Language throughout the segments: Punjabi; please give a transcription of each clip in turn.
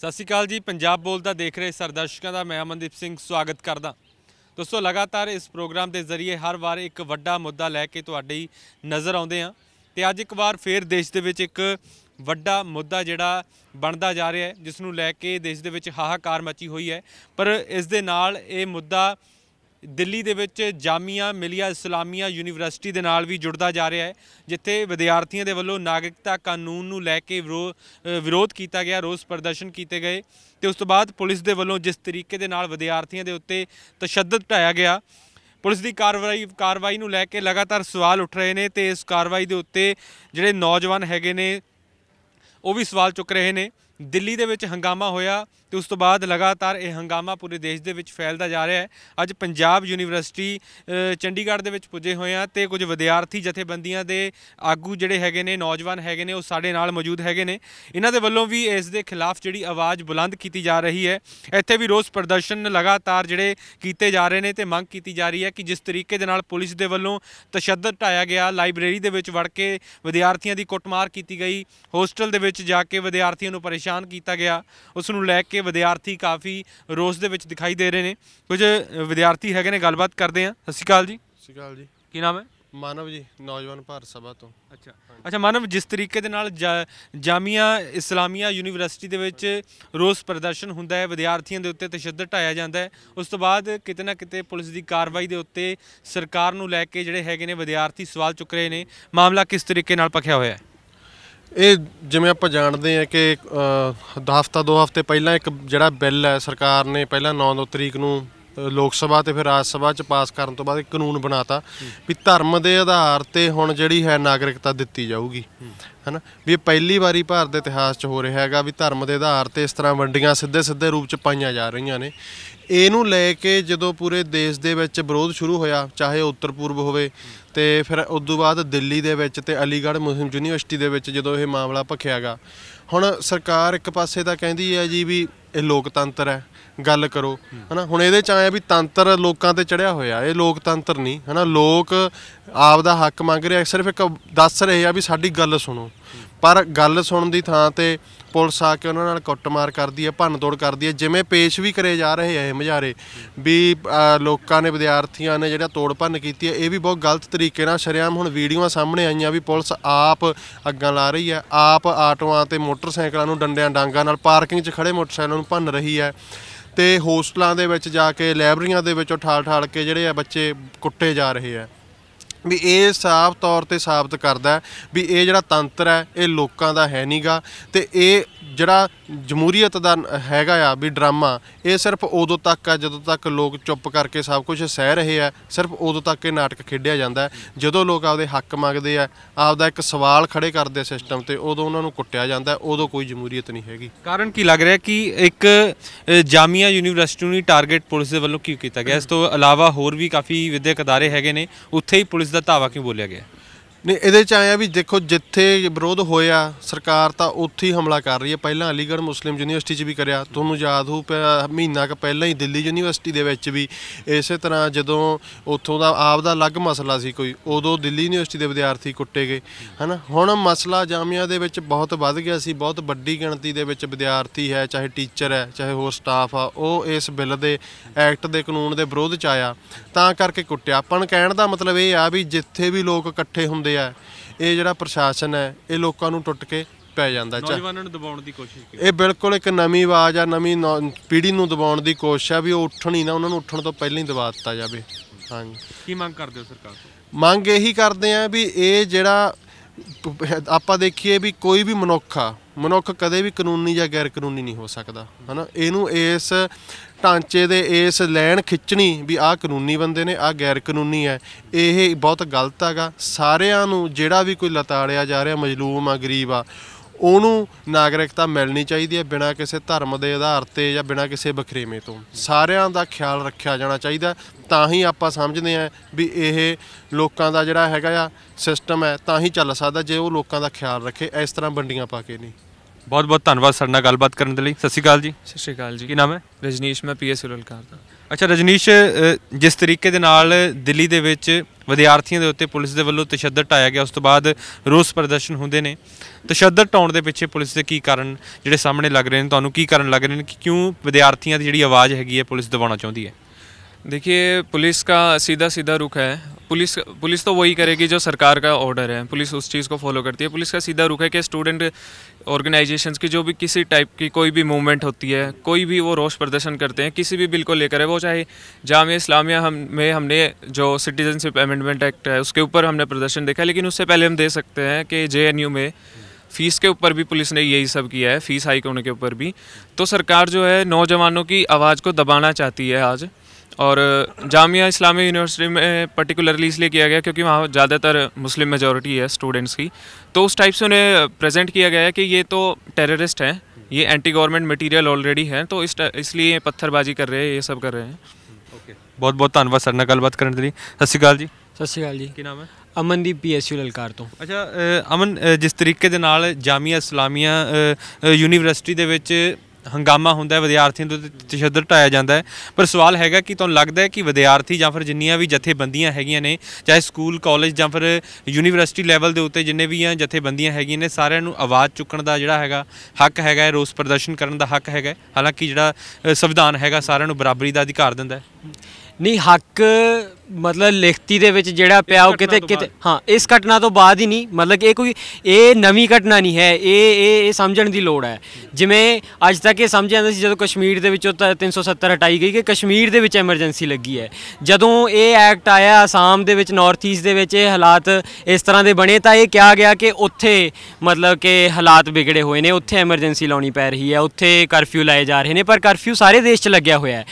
ਸਤਿ ਸ਼੍ਰੀ ਅਕਾਲ ਜੀ ਪੰਜਾਬ ਬੋਲਦਾ ਦੇਖ ਰਹੇ ਸਰਦਰਸ਼ਕਾਂ ਦਾ ਮੈਂ ਅਮਨਦੀਪ ਸਿੰਘ ਸਵਾਗਤ ਕਰਦਾ ਦੋਸਤੋ ਲਗਾਤਾਰ ਇਸ ਪ੍ਰੋਗਰਾਮ ਦੇ ਜ਼ਰੀਏ ਹਰ ਵਾਰ ਇੱਕ ਵੱਡਾ ਮੁੱਦਾ ਲੈ ਕੇ ਤੁਹਾਡੀ ਨਜ਼ਰ ਆਉਂਦੇ ਆ ਤੇ ਅੱਜ ਇੱਕ ਵਾਰ ਫੇਰ ਦੇਸ਼ ਦੇ ਵਿੱਚ ਇੱਕ ਵੱਡਾ ਮੁੱਦਾ ਜਿਹੜਾ ਬਣਦਾ ਜਾ ਰਿਹਾ ਹੈ ਜਿਸ ਨੂੰ ਲੈ ਕੇ ਦੇਸ਼ ਦੇ ਵਿੱਚ ਹਾਹਾਕਾਰ ਮਚੀ ਹੋਈ ਹੈ ਪਰ ਇਸ ਦੇ ਨਾਲ ਇਹ ਮੁੱਦਾ ਦਿੱਲੀ ਦੇ ਵਿੱਚ ਜਾਮੀਆ ਮਿਲੀਆ ਇਸਲਾਮੀਆ ਯੂਨੀਵਰਸਿਟੀ ਦੇ ਨਾਲ ਵੀ ਜੁੜਦਾ ਜਾ ਰਿਹਾ ਹੈ ਜਿੱਥੇ ਵਿਦਿਆਰਥੀਆਂ ਦੇ ਵੱਲੋਂ ਨਾਗਰਿਕਤਾ ਕਾਨੂੰਨ ਨੂੰ ਲੈ ਕੇ ਵਿਰੋਧ ਕੀਤਾ ਗਿਆ ਰੋਸ ਪ੍ਰਦਰਸ਼ਨ ਕੀਤੇ ਗਏ ਤੇ ਉਸ ਤੋਂ ਬਾਅਦ ਪੁਲਿਸ ਦੇ ਵੱਲੋਂ ਜਿਸ ਤਰੀਕੇ ਦੇ ਨਾਲ ਵਿਦਿਆਰਥੀਆਂ ਦੇ ਉੱਤੇ ਤਸ਼ੱਦਦ ਢਾਇਆ ਗਿਆ ਪੁਲਿਸ ਦੀ ਕਾਰਵਾਈ ਕਾਰਵਾਈ ਨੂੰ ਲੈ ਕੇ ਲਗਾਤਾਰ ਸਵਾਲ ਉੱਠ ਰਹੇ ਨੇ ਤੇ ਇਸ ਕਾਰਵਾਈ ਦੇ ਉੱਤੇ ਜਿਹੜੇ ਨੌਜਵਾਨ ਹੈਗੇ ਨੇ ਉਹ ਵੀ ਸਵਾਲ ਚੁੱਕ ਰਹੇ ਨੇ ਦਿੱਲੀ ਦੇ ਵਿੱਚ ਹੰਗਾਮਾ ਹੋਇਆ ਤੇ ਉਸ ਤੋਂ ਬਾਅਦ ਲਗਾਤਾਰ ਇਹ ਹੰਗਾਮਾ ਪੂਰੇ ਦੇਸ਼ ਦੇ ਵਿੱਚ ਫੈਲਦਾ ਜਾ ਰਿਹਾ ਹੈ ਅੱਜ ਪੰਜਾਬ ਯੂਨੀਵਰਸਿਟੀ ਚੰਡੀਗੜ੍ਹ ਦੇ ਵਿੱਚ ਪੁੱਜੇ ਹੋਏ ਆ ਤੇ ਕੁਝ ਵਿਦਿਆਰਥੀ ਜਥੇਬੰਦੀਆਂ ਦੇ ਆਗੂ ਜਿਹੜੇ ਹੈਗੇ ਨੇ ਨੌਜਵਾਨ ਹੈਗੇ ਨੇ ਉਹ ਸਾਡੇ ਨਾਲ ਮੌਜੂਦ ਹੈਗੇ ਨੇ ਇਹਨਾਂ ਦੇ ਵੱਲੋਂ ਵੀ ਇਸ ਦੇ ਖਿਲਾਫ ਜਿਹੜੀ ਆਵਾਜ਼ ਬੁਲੰਦ ਕੀਤੀ ਜਾ ਰਹੀ ਹੈ ਇੱਥੇ ਵੀ ਰੋਸ ਪ੍ਰਦਰਸ਼ਨ ਲਗਾਤਾਰ ਜਿਹੜੇ ਕੀਤੇ ਜਾ ਰਹੇ ਨੇ ਤੇ ਮੰਗ ਕੀਤੀ ਜਾ ਰਹੀ ਹੈ ਕਿ ਜਿਸ ਤਰੀਕੇ ਦੇ ਨਾਲ ਪੁਲਿਸ ਦੇ ਵੱਲੋਂ ਤਸ਼ੱਦਦ ਢਾਇਆ ਗਿਆ ਲਾਇਬ੍ਰੇਰੀ ਦੇ ਵਿੱਚ ਵੜ ਕੇ ਵਿਦਿਆਰਥੀਆਂ ਦੀ ਕੁੱਟਮਾਰ ਕੀਤੀ ਗਈ ਹੋਸਟਲ ਦੇ ਵਿੱਚ ਜਾ ਕੇ ਵਿਦਿਆਰਥੀਆਂ ਨੂੰ ਪਰੇਸ਼ਾਨ ਕੀਤਾ ਗਿਆ ਉਸ ਨੂੰ ਲੈ ਕੇ ਵਿਦਿਆਰਥੀ ਕਾਫੀ ਰੋਸ ਦੇ ਵਿੱਚ ਦਿਖਾਈ ਦੇ ਰਹੇ ਨੇ ਕੁਝ ਵਿਦਿਆਰਥੀ ਹੈਗੇ ਨੇ ਗੱਲਬਾਤ ਕਰਦੇ ਆ ਸਤਿ ਸ਼੍ਰੀ ਅਕਾਲ ਜੀ ਸਤਿ ਸ਼੍ਰੀ ਅਕਾਲ ਜੀ ਕੀ ਨਾਮ ਹੈ ਮਾਨਵ ਜੀ ਨੌਜਵਾਨ ਭਾਰਤ ਸਭਾ ਤੋਂ ਅੱਛਾ ਅੱਛਾ ਮਾਨਵ ਜਿਸ ਤਰੀਕੇ ਦੇ ਨਾਲ ਜਾਮੀਆ ਇਸਲਾਮੀਆ ਯੂਨੀਵਰਸਿਟੀ ਦੇ ਵਿੱਚ ਰੋਸ ਪ੍ਰਦਰਸ਼ਨ ਹੁੰਦਾ ਹੈ ਵਿਦਿਆਰਥੀਆਂ ਦੇ ਉੱਤੇ ਤਸ਼ੱਦਦ ਢਾਇਆ ਜਾਂਦਾ ਹੈ ਉਸ ਤੋਂ ਬਾਅਦ ਕਿਤੇ ਨਾ ਕਿਤੇ ਪੁਲਿਸ ਦੀ ਕਾਰਵਾਈ ਦੇ ਉੱਤੇ ਸਰਕਾਰ ਨੂੰ ਲੈ ਕੇ ਜਿਹੜੇ ਹੈਗੇ ਨੇ ਵਿਦਿਆਰਥੀ ਸਵਾਲ ਚੁੱਕ ਰਹੇ ਨੇ ਮਾਮਲਾ ਕਿਸ ਤਰੀਕੇ ਨਾਲ ਪਖਿਆ ਹੋਇਆ ਹੈ ਇਹ ਜਿਵੇਂ ਆਪਾਂ ਜਾਣਦੇ ਆ ਕਿ ਹਫਤਾ ਦੋ ਹਫਤੇ ਪਹਿਲਾਂ ਇੱਕ ਜਿਹੜਾ ਬਿੱਲ ਹੈ ਸਰਕਾਰ ਨੇ ਪਹਿਲਾਂ 9 ਤਰੀਕ ਨੂੰ ਲੋਕ ਸਭਾ ਤੇ ਫਿਰ ਰਾਜ ਸਭਾ ਚ ਪਾਸ ਕਰਨ ਤੋਂ ਬਾਅਦ ਇੱਕ ਕਾਨੂੰਨ ਬਣਾਤਾ ਵੀ ਧਰਮ ਦੇ ਆਧਾਰ ਤੇ ਹੁਣ ਜਿਹੜੀ ਹੈ ਨਾਗਰਿਕਤਾ ਦਿੱਤੀ ਜਾਊਗੀ ਹਨਾ ਵੀ ਇਹ ਪਹਿਲੀ ਵਾਰੀ ਭਾਰਤ ਦੇ ਇਤਿਹਾਸ 'ਚ ਹੋ ਰਿਹਾ ਹੈਗਾ ਵੀ ਧਰਮ ਦੇ ਆਧਾਰ ਤੇ ਇਸ ਤਰ੍ਹਾਂ ਵੰਡੀਆਂ ਸਿੱਧੇ ਸਿੱਧੇ ਰੂਪ 'ਚ ਪਾਈਆਂ ਜਾ ਰਹੀਆਂ ਨੇ ਇਹਨੂੰ ਲੈ ਕੇ ਜਦੋਂ ਪੂਰੇ ਦੇਸ਼ ਦੇ ਵਿੱਚ ਵਿਰੋਧ ਸ਼ੁਰੂ ਹੋਇਆ ਚਾਹੇ ਉੱਤਰ ਪੂਰਬ ਹੋਵੇ ਤੇ ਫਿਰ ਉਸ ਤੋਂ ਬਾਅਦ ਦਿੱਲੀ ਦੇ ਵਿੱਚ ਤੇ ਅਲੀਗੜ੍ਹ ਮੁਸਲਿਮ ਯੂਨੀਵਰਸਿਟੀ ਦੇ ਵਿੱਚ ਜਦੋਂ ਇਹ ਮਾਮਲਾ ਭਖਿਆਗਾ ਹੁਣ ਸਰਕਾਰ ਇੱਕ ਪਾਸੇ ਤਾਂ ਕਹਿੰਦੀ ਹੈ ਜੀ ਵੀ ਇਹ ਲੋਕਤੰਤਰ ਹੈ ਗੱਲ ਕਰੋ ਹਨਾ ਹੁਣ ਇਹਦੇ ਚ ਆਇਆ ਵੀ ਤੰਤਰ ਲੋਕਾਂ ਤੇ ਚੜਿਆ ਹੋਇਆ ਇਹ ਲੋਕਤੰਤਰ ਨਹੀਂ ਹਨਾ ਲੋਕ ਆਪ ਦਾ ਹੱਕ ਮੰਗ ਰਹੇ ਸਿਰਫ ਇੱਕ ਦੱਸ ਰਹੇ ਆ ਵੀ ਸਾਡੀ ਗੱਲ ਸੁਣੋ ਪਰ ਗੱਲ ਸੁਣਨ ਦੀ ਥਾਂ ਤੇ ਪੁਲਿਸ ਆ ਕੇ ਉਹਨਾਂ ਨਾਲ ਕੁੱਟਮਾਰ ਕਰਦੀ ਹੈ ਭੰਨਤੋੜ ਕਰਦੀ ਹੈ ਜਿਵੇਂ ਪੇਸ਼ ਵੀ ਕਰੇ ਜਾ ਰਹੇ ਐ ਇਹ ਮਜਾਰੇ ਵੀ ਲੋਕਾਂ ਨੇ ਵਿਦਿਆਰਥੀਆਂ ਨੇ ਜਿਹੜਾ ਤੋੜ ਭੰਨ ਕੀਤੀ ਹੈ ਇਹ ਵੀ ਬਹੁਤ ਗਲਤ ਤਰੀਕੇ ਨਾਲ ਸ਼ਰਿਆਮ ਹੁਣ ਵੀਡੀਓਆਂ ਸਾਹਮਣੇ ਆਈਆਂ ਵੀ ਪੁਲਿਸ ਆਪ ਅੱਗਾਂ ਲਾ ਰਹੀ ਹੈ ਆਪ ਆਟੋਆਂ ਤੇ ਮੋਟਰਸਾਈਕਲਾਂ ਨੂੰ ਡੰਡਿਆਂ ਡਾਂਗਾਂ ਨਾਲ ਪਾਰਕਿੰਗ 'ਚ ਖੜੇ ਮੋਟਰਸਾਈਕਲਾਂ ਨੂੰ ਭੰਨ ਰਹੀ ਹੈ ਤੇ ਹੋਸਟਲਾਂ ਦੇ ਵਿੱਚ ਜਾ ਕੇ ਲਾਇਬ੍ਰੇਰੀਆਂ ਦੇ ਵਿੱਚ ਠਾਲ-ਠਾਲ ਕੇ ਜਿਹੜੇ ਆ ਬੱਚੇ ਕੁੱਟੇ ਜਾ ਰਹੇ ਆ ਵੀ ਇਹ ਸਾਫ਼ ਤੌਰ ਤੇ ਸਾਬਤ ਕਰਦਾ ਵੀ ਇਹ ਜਿਹੜਾ ਤੰਤਰ ਹੈ ਇਹ ਲੋਕਾਂ ਦਾ ਹੈ ਨਹੀਂਗਾ ਤੇ ਇਹ ਜਿਹੜਾ ਜਮਹੂਰੀਅਤ ਦਾ ਹੈਗਾ ਆ ਵੀ ਡਰਾਮਾ ਇਹ ਸਿਰਫ ਉਦੋਂ ਤੱਕ ਆ ਜਦੋਂ ਤੱਕ ਲੋਕ ਚੁੱਪ ਕਰਕੇ ਸਭ ਕੁਝ ਸਹਿ ਰਹੇ ਆ ਸਿਰਫ ਉਦੋਂ ਤੱਕ ਇਹ ਨਾਟਕ ਖੇਡਿਆ ਜਾਂਦਾ ਜਦੋਂ ਲੋਕ ਆਪਦੇ ਹੱਕ ਮੰਗਦੇ ਆ ਆਪਦਾ ਇੱਕ ਸਵਾਲ ਖੜੇ ਕਰਦੇ ਸਿਸਟਮ ਤੇ ਉਦੋਂ ਉਹਨਾਂ ਨੂੰ ਕੁੱਟਿਆ ਜਾਂਦਾ ਉਦੋਂ ਕੋਈ ਜਮਹੂਰੀਅਤ ਨਹੀਂ ਹੈਗੀ ਕਾਰਨ ਕੀ ਲੱਗ ਰਿਹਾ ਕਿ ਇੱਕ ਜਾਮੀਆ ਯੂਨੀਵਰਸਿਟੀ ਨੂੰ ਟਾਰਗੇਟ ਪੁਲਿਸ ਦੇ ਵੱਲੋਂ ਕਿਉਂ ਕੀਤਾ ਗਿਆ ਇਸ ਤੋਂ ਇਲਾਵਾ ਹੋਰ ਵੀ ਕਾਫੀ ਵਿਦਿਅਕ ਅਦਾਰੇ ਹੈਗੇ ਨੇ ਉੱਥੇ ਹੀ ਪੁਲਿਸ ਦਾ ਧਾਵਾ ਕਿਉਂ ਬੋਲਿਆ ਗਿਆ ਨਹੀਂ ਇਹਦੇ ਚ ਆਇਆ ਵੀ ਦੇਖੋ ਜਿੱਥੇ ਵਿਰੋਧ ਹੋਇਆ ਸਰਕਾਰ ਤਾਂ ਉੱਥੇ ਹੀ ਹਮਲਾ ਕਰ ਰਹੀ ਹੈ ਪਹਿਲਾਂ ਅਲੀਗੜ੍ਹ ਮੁਸਲਿਮ ਯੂਨੀਵਰਸਿਟੀ 'ਚ ਵੀ ਕਰਿਆ ਤੁਹਾਨੂੰ ਯਾਦ ਹੋ ਮਹੀਨਾ ਕ ਪਹਿਲਾਂ ਹੀ ਦਿੱਲੀ ਯੂਨੀਵਰਸਿਟੀ ਦੇ ਵਿੱਚ ਵੀ ਇਸੇ ਤਰ੍ਹਾਂ ਜਦੋਂ ਉੱਥੋਂ ਦਾ ਆਪ ਦਾ ਅਲੱਗ ਮਸਲਾ ਸੀ ਕੋਈ ਉਦੋਂ ਦਿੱਲੀ ਯੂਨੀਵਰਸਿਟੀ ਦੇ ਵਿਦਿਆਰਥੀ ਕੁੱਟੇ ਗਏ ਹਨਾ ਹੁਣ ਮਸਲਾ ਜਾਮੀਆਂ ਦੇ ਵਿੱਚ ਬਹੁਤ ਵੱਧ ਗਿਆ ਸੀ ਬਹੁਤ ਵੱਡੀ ਗਿਣਤੀ ਦੇ ਵਿੱਚ ਵਿਦਿਆਰਥੀ ਹੈ ਚਾਹੇ ਟੀਚਰ ਹੈ ਚਾਹੇ ਹੋਰ ਸਟਾਫ ਆ ਉਹ ਇਸ ਬਿੱਲ ਦੇ ਐਕਟ ਦੇ ਕਾਨੂੰਨ ਦੇ ਵਿਰੋਧ 'ਚ ਆਇਆ ਤਾਂ ਕਰਕੇ ਕੁੱਟਿਆ ਆਪਾਂ ਨੂੰ ਕਹਿਣ ਦਾ ਮਤਲਬ ਇਹ ਆ ਵੀ ਜਿੱਥੇ ਵੀ ਲੋਕ ਇਕੱਠੇ ਹੁੰਦੇ ਕਰਦੇ ਆ ਇਹ ਜਿਹੜਾ ਪ੍ਰਸ਼ਾਸਨ ਹੈ ਇਹ ਲੋਕਾਂ ਨੂੰ ਟੁੱਟ ਕੇ ਪੈ ਜਾਂਦਾ ਚਾ ਨੌਜਵਾਨਾਂ ਨੂੰ ਦਬਾਉਣ ਦੀ ਕੋਸ਼ਿਸ਼ ਕੀਤੀ ਇਹ ਬਿਲਕੁਲ ਇੱਕ ਨਵੀਂ ਆਵਾਜ਼ ਆ ਨਵੀਂ ਪੀੜ੍ਹੀ ਨੂੰ ਦਬਾਉਣ ਦੀ ਕੋਸ਼ਿਸ਼ ਆ ਵੀ ਉਹ ਉੱਠਣੀ ਨਾ ਉਹਨਾਂ ਨੂੰ ਉੱਠਣ ਤੋਂ ਪਹਿਲਾਂ ਹੀ ਦਬਾ ਦਿੱਤਾ ਜਾਵੇ ਹਾਂਜੀ ਕੀ ਮੰਗ ਕਰਦੇ ਹੋ ਸਰਕਾਰ ਤੋਂ ਮੰਗ ਇਹੀ ਕਰਦੇ ਆ ਵੀ ਇਹ ਜਿਹੜਾ ਆਪਾਂ ਦੇਖੀਏ ਵੀ ਕੋਈ ਵੀ ਮਨੁੱਖ ਆ ਮਨੁੱਖ ਕਦੇ ਵੀ ਕਾਨੂੰਨੀ ਜਾਂ ਗੈਰ ਕਾਨੂੰਨੀ ਨਹੀਂ ਹੋ ਸਕਦਾ ਹਨਾ ਇਹਨੂੰ ਇਸ ਢਾਂਚੇ ਦੇ ਇਸ ਲੈਣ ਖਿੱਚਣੀ ਵੀ ਆਹ ਕਾਨੂੰਨੀ ਬੰਦੇ ਨੇ ਆਹ ਗੈਰ ਕਾਨੂੰਨੀ ਹੈ ਇਹ ਬਹੁਤ ਗਲਤ ਹੈਗਾ ਸਾਰਿਆਂ ਨੂੰ ਜਿਹੜਾ ਵੀ ਕੋਈ ਲਤਾੜਿਆ ਜਾ ਰਿਹਾ ਮਜਲੂਮ ਆ ਗਰੀਬ ਆ ਉਹਨੂੰ ਨਾਗਰਿਕਤਾ ਮਿਲਣੀ ਚਾਹੀਦੀ ਹੈ ਬਿਨਾਂ ਕਿਸੇ ਧਰਮ ਦੇ ਆਧਾਰ ਤੇ ਜਾਂ ਬਿਨਾਂ ਕਿਸੇ ਬਖਰੇਵੇਂ ਤੋਂ ਸਾਰਿਆਂ ਦਾ ਖਿਆਲ ਰੱਖਿਆ ਜਾਣਾ ਚਾਹੀਦਾ ਤਾਂ ਹੀ ਆਪਾਂ ਸਮਝਦੇ ਆ ਵੀ ਇਹ ਲੋਕਾਂ ਦਾ ਜਿਹੜਾ ਹੈਗਾ ਆ ਸਿਸਟਮ ਹੈ ਤਾਂ ਹੀ ਚੱਲ ਸਕਦਾ ਜੇ ਉਹ ਲੋਕਾਂ ਦਾ ਖਿਆਲ ਰੱਖੇ ਇਸ ਤਰ੍ਹਾਂ ਵੰਡੀਆਂ ਪਾ ਕੇ ਨਹੀਂ ਬਹੁਤ ਬਹੁਤ ਧੰਨਵਾਦ ਸਾਡੇ ਨਾਲ ਗੱਲਬਾਤ ਕਰਨ ਦੇ ਲਈ ਸਤਿ ਸ਼੍ਰੀ ਅਕਾਲ ਜੀ ਸਤਿ ਸ਼੍ਰੀ ਅਕਾਲ ਜੀ ਕੀ ਨਾਮ ਹੈ ਰਜਨੀਸ਼ ਮੈਂ ਪੀਐਸ ਰੁਲਕਾਰ ਦਾ ਅੱਛਾ ਰਜਨੀਸ਼ ਜਿਸ ਤਰੀਕੇ ਦੇ ਨਾਲ ਦਿੱਲੀ ਦੇ ਵਿੱਚ ਵਿਦਿਆਰਥੀਆਂ ਦੇ ਉੱਤੇ ਪੁਲਿਸ ਦੇ ਵੱਲੋਂ ਤਸ਼ੱਦਦ ਟਾਇਆ ਗਿਆ ਉਸ ਤੋਂ ਬਾਅਦ ਰੋਸ ਪ੍ਰਦਰਸ਼ਨ ਹੁੰਦੇ ਨੇ ਤਸ਼ੱਦਦ ਟਾਉਣ ਦੇ ਪਿੱਛੇ ਪੁਲਿਸ ਦੇ ਕੀ ਕਾਰਨ ਜਿਹੜੇ ਸਾਹਮਣੇ ਲੱਗ ਰਹੇ ਨੇ ਤੁਹਾਨੂੰ ਕੀ ਕਾਰਨ ਲੱਗ ਰਹੇ ਨੇ ਕਿ ਕਿਉਂ ਵਿਦਿਆਰਥੀਆਂ ਦੀ ਜਿਹੜੀ ਆਵਾਜ਼ ਹੈਗੀ ਹੈ ਪੁਲਿਸ ਦਬਾਉਣਾ ਚਾਹੁੰਦੀ ਹੈ देखिए पुलिस का सीधा सीधा रुख है पुलिस पुलिस तो वही करेगी जो सरकार का ऑर्डर है पुलिस उस चीज़ को फॉलो करती है पुलिस का सीधा रुख है कि स्टूडेंट ऑर्गेनाइजेशंस की जो भी किसी टाइप की कोई भी मूवमेंट होती है कोई भी वो रोष प्रदर्शन करते हैं किसी भी बिल को लेकर है वो चाहे जाम इस्लामिया हम में हमने जो सिटीजनशिप अमेंडमेंट एक्ट है उसके ऊपर हमने प्रदर्शन देखा लेकिन उससे पहले हम दे सकते हैं कि जे में फीस के ऊपर भी पुलिस ने यही सब किया है फीस हाइक होने के ऊपर भी तो सरकार जो है नौजवानों की आवाज़ को दबाना चाहती है आज और जामिया इस्लामी यूनिवर्सिटी में पर्टिकुलरली इसलिए किया गया क्योंकि वहाँ ज़्यादातर मुस्लिम मेजोरिटी है स्टूडेंट्स की तो उस टाइप से उन्हें प्रेजेंट किया गया है कि ये तो टेररिस्ट हैं ये एंटी गवर्नमेंट मटेरियल ऑलरेडी है तो इस इसलिए पत्थरबाजी कर रहे हैं ये सब कर रहे हैं ओके बहुत बहुत धन्यवाद सर ना गलबात करने के लिए सत श्रीकाल जी सत श्रीकाल जी की नाम है अमनदीप पी एस यू ललकार तो अच्छा अमन जिस तरीके ਦੇ ਨਾਲ ਜਾਮੀਆ ਇਸਲਾਮੀਆ ਹੰਗਾਮਾ ਹੁੰਦਾ ਹੈ ਵਿਦਿਆਰਥੀਆਂ ਦੇ ਤਸ਼ੱਦਦ ਟਾਇਆ ਜਾਂਦਾ ਹੈ ਪਰ ਸਵਾਲ ਹੈਗਾ ਕਿ ਤੁਹਾਨੂੰ ਲੱਗਦਾ ਹੈ ਕਿ ਵਿਦਿਆਰਥੀ ਜਾਂ ਫਿਰ ਜਿੰਨੀਆਂ ਵੀ ਜਥੇਬੰਦੀਆਂ ਹੈਗੀਆਂ ਨੇ ਚਾਹੇ ਸਕੂਲ ਕਾਲਜ ਜਾਂ ਫਿਰ ਯੂਨੀਵਰਸਿਟੀ ਲੈਵਲ ਦੇ ਉੱਤੇ ਜਿੰਨੇ ਵੀ ਆ ਜਥੇਬੰਦੀਆਂ ਹੈਗੀਆਂ ਨੇ ਸਾਰਿਆਂ ਨੂੰ ਆਵਾਜ਼ ਚੁੱਕਣ ਦਾ ਜਿਹੜਾ ਹੈਗਾ ਹੱਕ ਹੈਗਾ ਰੋਸ ਪ੍ਰਦਰਸ਼ਨ ਕਰਨ ਦਾ ਹੱਕ ਹੈਗਾ ਹਾਲਾਂਕਿ ਜਿਹੜਾ ਸੰਵਿਧਾਨ ਹੈਗਾ ਸਾਰਿਆਂ ਨੂੰ ਬਰਾਬਰੀ ਦਾ ਅਧਿਕਾਰ ਦਿੰਦਾ ਨਹੀਂ ਹੱਕ ਮਤਲਬ ਲਿਖਤੀ ਦੇ ਵਿੱਚ ਜਿਹੜਾ ਪਿਆ ਉਹ ਕਿਤੇ ਕਿਤੇ ਹਾਂ ਇਸ ਘਟਨਾ ਤੋਂ ਬਾਅਦ ਹੀ ਨਹੀਂ ਮਤਲਬ ਇਹ ਕੋਈ ਇਹ ਨਵੀਂ ਘਟਨਾ ਨਹੀਂ ਹੈ ਇਹ ਇਹ ਇਹ ਸਮਝਣ ਦੀ ਲੋੜ ਹੈ ਜਿਵੇਂ ਅੱਜ ਤੱਕ ਇਹ ਸਮਝਿਆ ਜਾਂਦਾ ਸੀ ਜਦੋਂ ਕਸ਼ਮੀਰ ਦੇ ਵਿੱਚੋਂ 370 ਹਟਾਈ ਗਈ ਕਿ ਕਸ਼ਮੀਰ ਦੇ ਵਿੱਚ ਐਮਰਜੈਂਸੀ ਲੱਗੀ ਹੈ ਜਦੋਂ ਇਹ ਐਕਟ ਆਇਆ ਆਸਾਮ ਦੇ ਵਿੱਚ ਨਾਰਥ ਈਸਟ ਦੇ ਵਿੱਚ ਇਹ ਹਾਲਾਤ ਇਸ ਤਰ੍ਹਾਂ ਦੇ ਬਣੇ ਤਾਂ ਇਹ ਕਿਹਾ ਗਿਆ ਕਿ ਉੱਥੇ ਮਤਲਬ ਕਿ ਹਾਲਾਤ ਵਿਗੜੇ ਹੋਏ ਨੇ ਉੱਥੇ ਐਮਰਜੈਂਸੀ ਲਾਉਣੀ ਪੈ ਰਹੀ ਹੈ ਉੱਥੇ ਕਰਫਿਊ ਲਾਏ ਜਾ ਰਹੇ ਨੇ ਪਰ ਕਰਫਿਊ ਸਾਰੇ ਦੇਸ਼ 'ਚ ਲੱਗਿਆ ਹੋਇਆ ਹੈ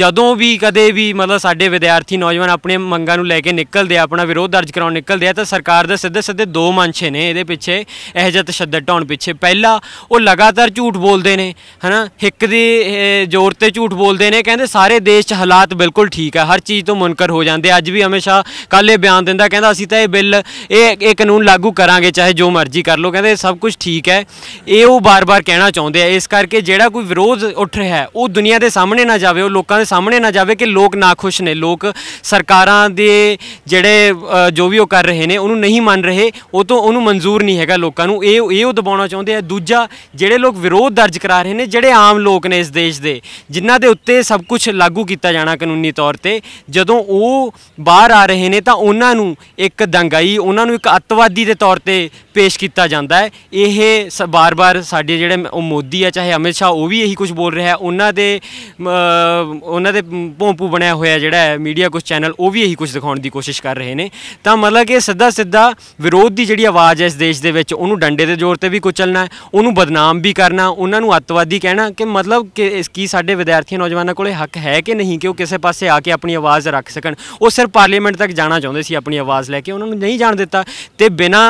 ਜਦੋਂ ਵੀ ਕਦੇ ਵੀ ਮਤਲਬ ਸਾਡੇ ਵਿਦਿਆਰਥੀ ਨੌਜਵਾਨ ਆਪਣੇ ਮੰਗਾਂ ਨੂੰ ਲੈ ਕੇ ਨਿਕਲਦੇ ਆ ਆਪਣਾ ਵਿਰੋਧ ਦਰਜ ਕਰਾਉਣ ਨਿਕਲਦੇ ਆ ਤਾਂ ਸਰਕਾਰ ਦੇ ਸਿੱਧੇ ਸਿੱਧੇ ਦੋ ਮਨਸ਼ੇ ਨੇ ਇਹਦੇ ਪਿੱਛੇ ਇਹ ਜਿਹਾ ਤਸ਼ੱਦਦ ਢਾਉਣ ਪਿੱਛੇ ਪਹਿਲਾ ਉਹ ਲਗਾਤਾਰ ਝੂਠ ਬੋਲਦੇ ਨੇ ਹਨਾ ਹਿੱਕ ਦੀ ਜ਼ੋਰ ਤੇ ਝੂਠ ਬੋਲਦੇ ਨੇ ਕਹਿੰਦੇ ਸਾਰੇ ਦੇਸ਼ 'ਚ ਹਾਲਾਤ ਬਿਲਕੁਲ ਠੀਕ ਆ ਹਰ ਚੀਜ਼ ਤੋਂ ਮੁਨਕਰ ਹੋ ਜਾਂਦੇ ਅੱਜ ਵੀ ਹਮੇਸ਼ਾ ਕੱਲ ਇਹ ਬਿਆਨ ਦਿੰਦਾ ਕਹਿੰਦਾ ਅਸੀਂ ਤਾਂ ਇਹ ਬਿੱਲ ਇਹ ਇਹ ਕਾਨੂੰਨ ਲਾਗੂ ਕਰਾਂਗੇ ਚਾਹੇ ਜੋ ਮਰਜ਼ੀ ਕਰ ਲੋ ਕਹਿੰਦੇ ਸਭ ਕੁਝ ਠੀਕ ਹੈ ਇਹ ਉਹ ਬਾਰ-ਬਾਰ ਕਹਿਣਾ ਚਾਹੁੰਦੇ ਆ ਇਸ ਕਰਕੇ ਜਿਹੜਾ ਕੋਈ ਵਿਰੋਧ ਉੱਠ ਰਿਹਾ ਹੈ ਉਹ ਦੁਨੀਆ ਦੇ ਸਾਹਮਣੇ ਨਾ ਜਾਵੇ ਉਹ ਲੋਕਾਂ ਦੇ ਸਾਹਮਣੇ ਨਾ ਜਾਵੇ ਕਿ ਲੋਕ ਖੁਸ਼ ਨੇ ਲੋਕ ਸਰ ਸਰਕਾਰਾਂ ਦੇ ਜਿਹੜੇ ਜੋ ਵੀ ਉਹ ਕਰ ਰਹੇ ਨੇ ਉਹਨੂੰ ਨਹੀਂ ਮੰਨ ਰਹੇ ਉਹ ਤੋਂ ਉਹਨੂੰ ਮਨਜ਼ੂਰ ਨਹੀਂ ਹੈਗਾ ਲੋਕਾਂ ਨੂੰ ਇਹ ਇਹ ਉਹ ਦਬਾਉਣਾ ਚਾਹੁੰਦੇ ਆ ਦੂਜਾ ਜਿਹੜੇ ਲੋਕ ਵਿਰੋਧ ਦਰਜ ਕਰਾ ਰਹੇ ਨੇ ਜਿਹੜੇ ਆਮ ਲੋਕ ਨੇ ਇਸ ਦੇਸ਼ ਦੇ ਜਿਨ੍ਹਾਂ ਦੇ ਉੱਤੇ ਸਭ ਕੁਝ ਲਾਗੂ ਕੀਤਾ ਜਾਣਾ ਕਾਨੂੰਨੀ ਤੌਰ ਤੇ ਜਦੋਂ ਉਹ ਬਾਹਰ ਆ ਰਹੇ ਨੇ ਤਾਂ ਉਹਨਾਂ ਨੂੰ ਇੱਕ ਦੰਗਾਈ ਉਹਨਾਂ ਨੂੰ ਇੱਕ ਅੱਤਵਾਦੀ ਦੇ ਤੌਰ ਤੇ ਪੇਸ਼ ਕੀਤਾ ਜਾਂਦਾ ਹੈ ਇਹ ਬਾਰ-ਬਾਰ ਸਾਡੇ ਜਿਹੜੇ ਉਹ ਮੋਦੀ ਆ ਚਾਹੇ ਅਮਿਤ ਸ਼ਾਹ ਉਹ ਵੀ ਇਹੀ ਕੁਝ ਬੋਲ ਰਿਹਾ ਹੈ ਉਹਨਾਂ ਦੇ ਉਹਨਾਂ ਦੇ ਭੋਂਪੂ ਬਣਿਆ ਹੋਇਆ ਜਿਹੜਾ ਹੈ ਮੀਡੀਆ ਕੁਝ ਚੈਨਲ ਉਹ ਵੀ ਇਹੀ ਕੁਝ ਦਿਖਾਉਣ ਦੀ ਕੋਸ਼ਿਸ਼ ਕਰ ਰਹੇ ਨੇ ਤਾਂ ਮਤਲਬ ਕਿ ਸਿੱਧਾ ਸਿੱਧਾ ਵਿਰੋਧ ਦੀ ਜਿਹੜੀ ਆਵਾਜ਼ ਹੈ ਇਸ ਦੇਸ਼ ਦੇ ਵਿੱਚ ਉਹਨੂੰ ਡੰਡੇ ਦੇ ਜ਼ੋਰ ਤੇ ਵੀ ਕੁਚਲਣਾ ਉਹਨੂੰ ਬਦਨਾਮ ਵੀ ਕਰਨਾ ਉਹਨਾਂ ਨੂੰ ਅੱਤਵਾਦੀ ਕਹਿਣਾ ਕਿ ਮਤਲਬ ਕਿ ਇਸ ਕੀ ਸਾਡੇ ਵਿਦਿਆਰਥੀਆਂ ਨੌਜਵਾਨਾਂ ਕੋਲੇ ਹੱਕ ਹੈ ਕਿ ਨਹੀਂ ਕਿ ਉਹ ਕਿਸੇ ਪਾਸੇ ਆ ਕੇ ਆਪਣੀ ਆਵਾਜ਼ ਰੱਖ ਸਕਣ ਉਹ ਸਿਰਫ ਪਾਰਲੀਮੈਂਟ ਤੱਕ ਜਾਣਾ ਚਾਹੁੰਦੇ ਸੀ ਆਪਣੀ ਆਵਾਜ਼ ਲੈ ਕੇ ਉਹਨਾਂ ਨੂੰ ਨਹੀਂ ਜਾਣ ਦਿੱਤਾ ਤੇ ਬਿਨਾ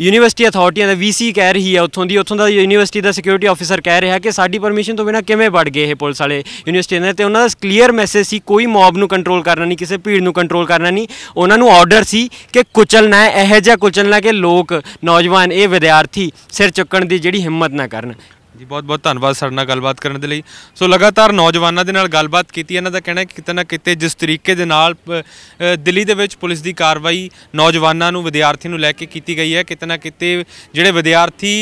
ਯੂਨੀਵਰਸਿਟੀ ਅਥਾਰਟੀਆਂ ਦਾ ਵੀਸੀ ਕਹਿ ਰਹੀ ਹੈ ਉੱਥੋਂ ਦੀ ਉੱਥੋਂ ਦਾ ਯੂਨੀਵਰਸਿਟੀ ਦਾ ਸਿਕਿਉਰਿਟੀ ਆਫੀਸਰ ਕਹਿ ਰਿਹਾ ਕਿ ਸਾਡੀ ਪਰਮਿਸ਼ਨ ਤੋਂ ਬਿਨਾ ਕਿਵੇਂ ਵੜ ਗਏ ਇਹ ਪੁਲਿਸ ਵਾਲੇ ਯੂਨੀਵਰਸਿਟੀ ਨੇ ਤੇ ਉਹਨਾਂ ਦਾ ਕਲੀਅਰ ਮੈਸੇਜ ਸੀ ਕੋਈ ਮੌਬ ਨੂੰ ਕੰਟਰੋਲ ਕਰਨਾ ਨਹੀਂ ਕਿਸੇ ਭੀੜ ਨੂੰ ਨੂੰ ਕੰਟਰੋਲ ਕਰਨਾ ਨਹੀਂ ਉਹਨਾਂ ਨੂੰ ਆਰਡਰ ਸੀ ਕਿ ਕੁਚਲਣਾ ਹੈ ਇਹ ਜਿਹਾ ਕੁਚਲਣਾ ਕਿ ਲੋਕ ਨੌਜਵਾਨ ਇਹ ਵਿਦਿਆਰਥੀ ਸਿਰ ਚੁੱਕਣ ਦੀ ਜਿਹੜੀ ਹਿੰਮਤ ਨਾ ਕਰਨ ਜੀ ਬਹੁਤ ਬਹੁਤ ਧੰਨਵਾਦ ਸਾਡੇ ਨਾਲ ਗੱਲਬਾਤ ਕਰਨ ਦੇ ਲਈ ਸੋ ਲਗਾਤਾਰ ਨੌਜਵਾਨਾਂ ਦੇ ਨਾਲ ਗੱਲਬਾਤ ਕੀਤੀ ਇਹਨਾਂ ਦਾ ਕਹਿਣਾ ਹੈ ਕਿ ਕਿਤੇ ਨਾ ਕਿਤੇ ਜਿਸ ਤਰੀਕੇ ਦੇ ਨਾਲ ਦਿੱਲੀ ਦੇ ਵਿੱਚ ਪੁਲਿਸ ਦੀ ਕਾਰਵਾਈ ਨੌਜਵਾਨਾਂ ਨੂੰ ਵਿਦਿਆਰਥੀ ਨੂੰ ਲੈ ਕੇ ਕੀਤੀ ਗਈ ਹੈ ਕਿਤੇ ਨਾ ਕਿਤੇ ਜਿਹੜੇ ਵਿਦਿਆਰਥੀ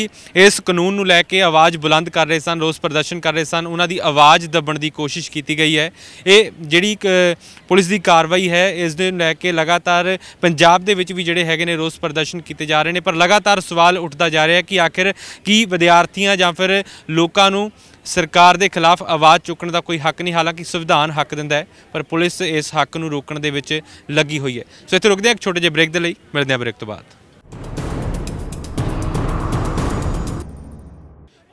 ਇਸ ਕਾਨੂੰਨ ਨੂੰ ਲੈ ਕੇ ਆਵਾਜ਼ ਬੁਲੰਦ ਕਰ ਰਹੇ ਸਨ ਰੋਸ ਪ੍ਰਦਰਸ਼ਨ ਕਰ ਰਹੇ ਸਨ ਉਹਨਾਂ ਦੀ ਆਵਾਜ਼ ਦੱਬਣ ਦੀ ਕੋਸ਼ਿਸ਼ ਕੀਤੀ ਗਈ ਹੈ ਇਹ ਜਿਹੜੀ ਪੁਲਿਸ ਦੀ ਕਾਰਵਾਈ ਹੈ ਇਸ ਦੇ ਲੈ ਕੇ ਲਗਾਤਾਰ ਪੰਜਾਬ ਦੇ ਵਿੱਚ ਵੀ ਜਿਹੜੇ ਹੈਗੇ ਨੇ ਰੋਸ ਪ੍ਰਦਰਸ਼ਨ ਕੀਤੇ ਜਾ ਰਹੇ ਨੇ ਪਰ ਲਗਾਤਾਰ ਸਵਾਲ ਉੱਠਦਾ ਜਾ ਰਿਹਾ ਹੈ ਕਿ ਆਖਿਰ ਕੀ ਵਿਦਿਆਰਥੀਆਂ ਜਾਂ ਫਿਰ ਲੋਕਾਂ ਨੂੰ ਸਰਕਾਰ ਦੇ ਖਿਲਾਫ ਆਵਾਜ਼ ਚੁੱਕਣ ਦਾ ਕੋਈ ਹੱਕ ਨਹੀਂ ਹਾਲਾਂਕਿ ਸੰਵਿਧਾਨ ਹੱਕ ਦਿੰਦਾ ਹੈ ਪਰ ਪੁਲਿਸ ਇਸ ਹੱਕ ਨੂੰ ਰੋਕਣ ਦੇ ਵਿੱਚ ਲੱਗੀ ਹੋਈ ਹੈ ਸੋ ਇੱਥੇ ਰੁਕਦੇ ਹਾਂ ਇੱਕ ਛੋਟੇ ਜਿਹੇ ਬ੍ਰੇਕ ਦੇ ਲਈ ਮਿਲਦੇ ਹਾਂ ਬ੍ਰੇਕ ਤੋਂ ਬਾਅਦ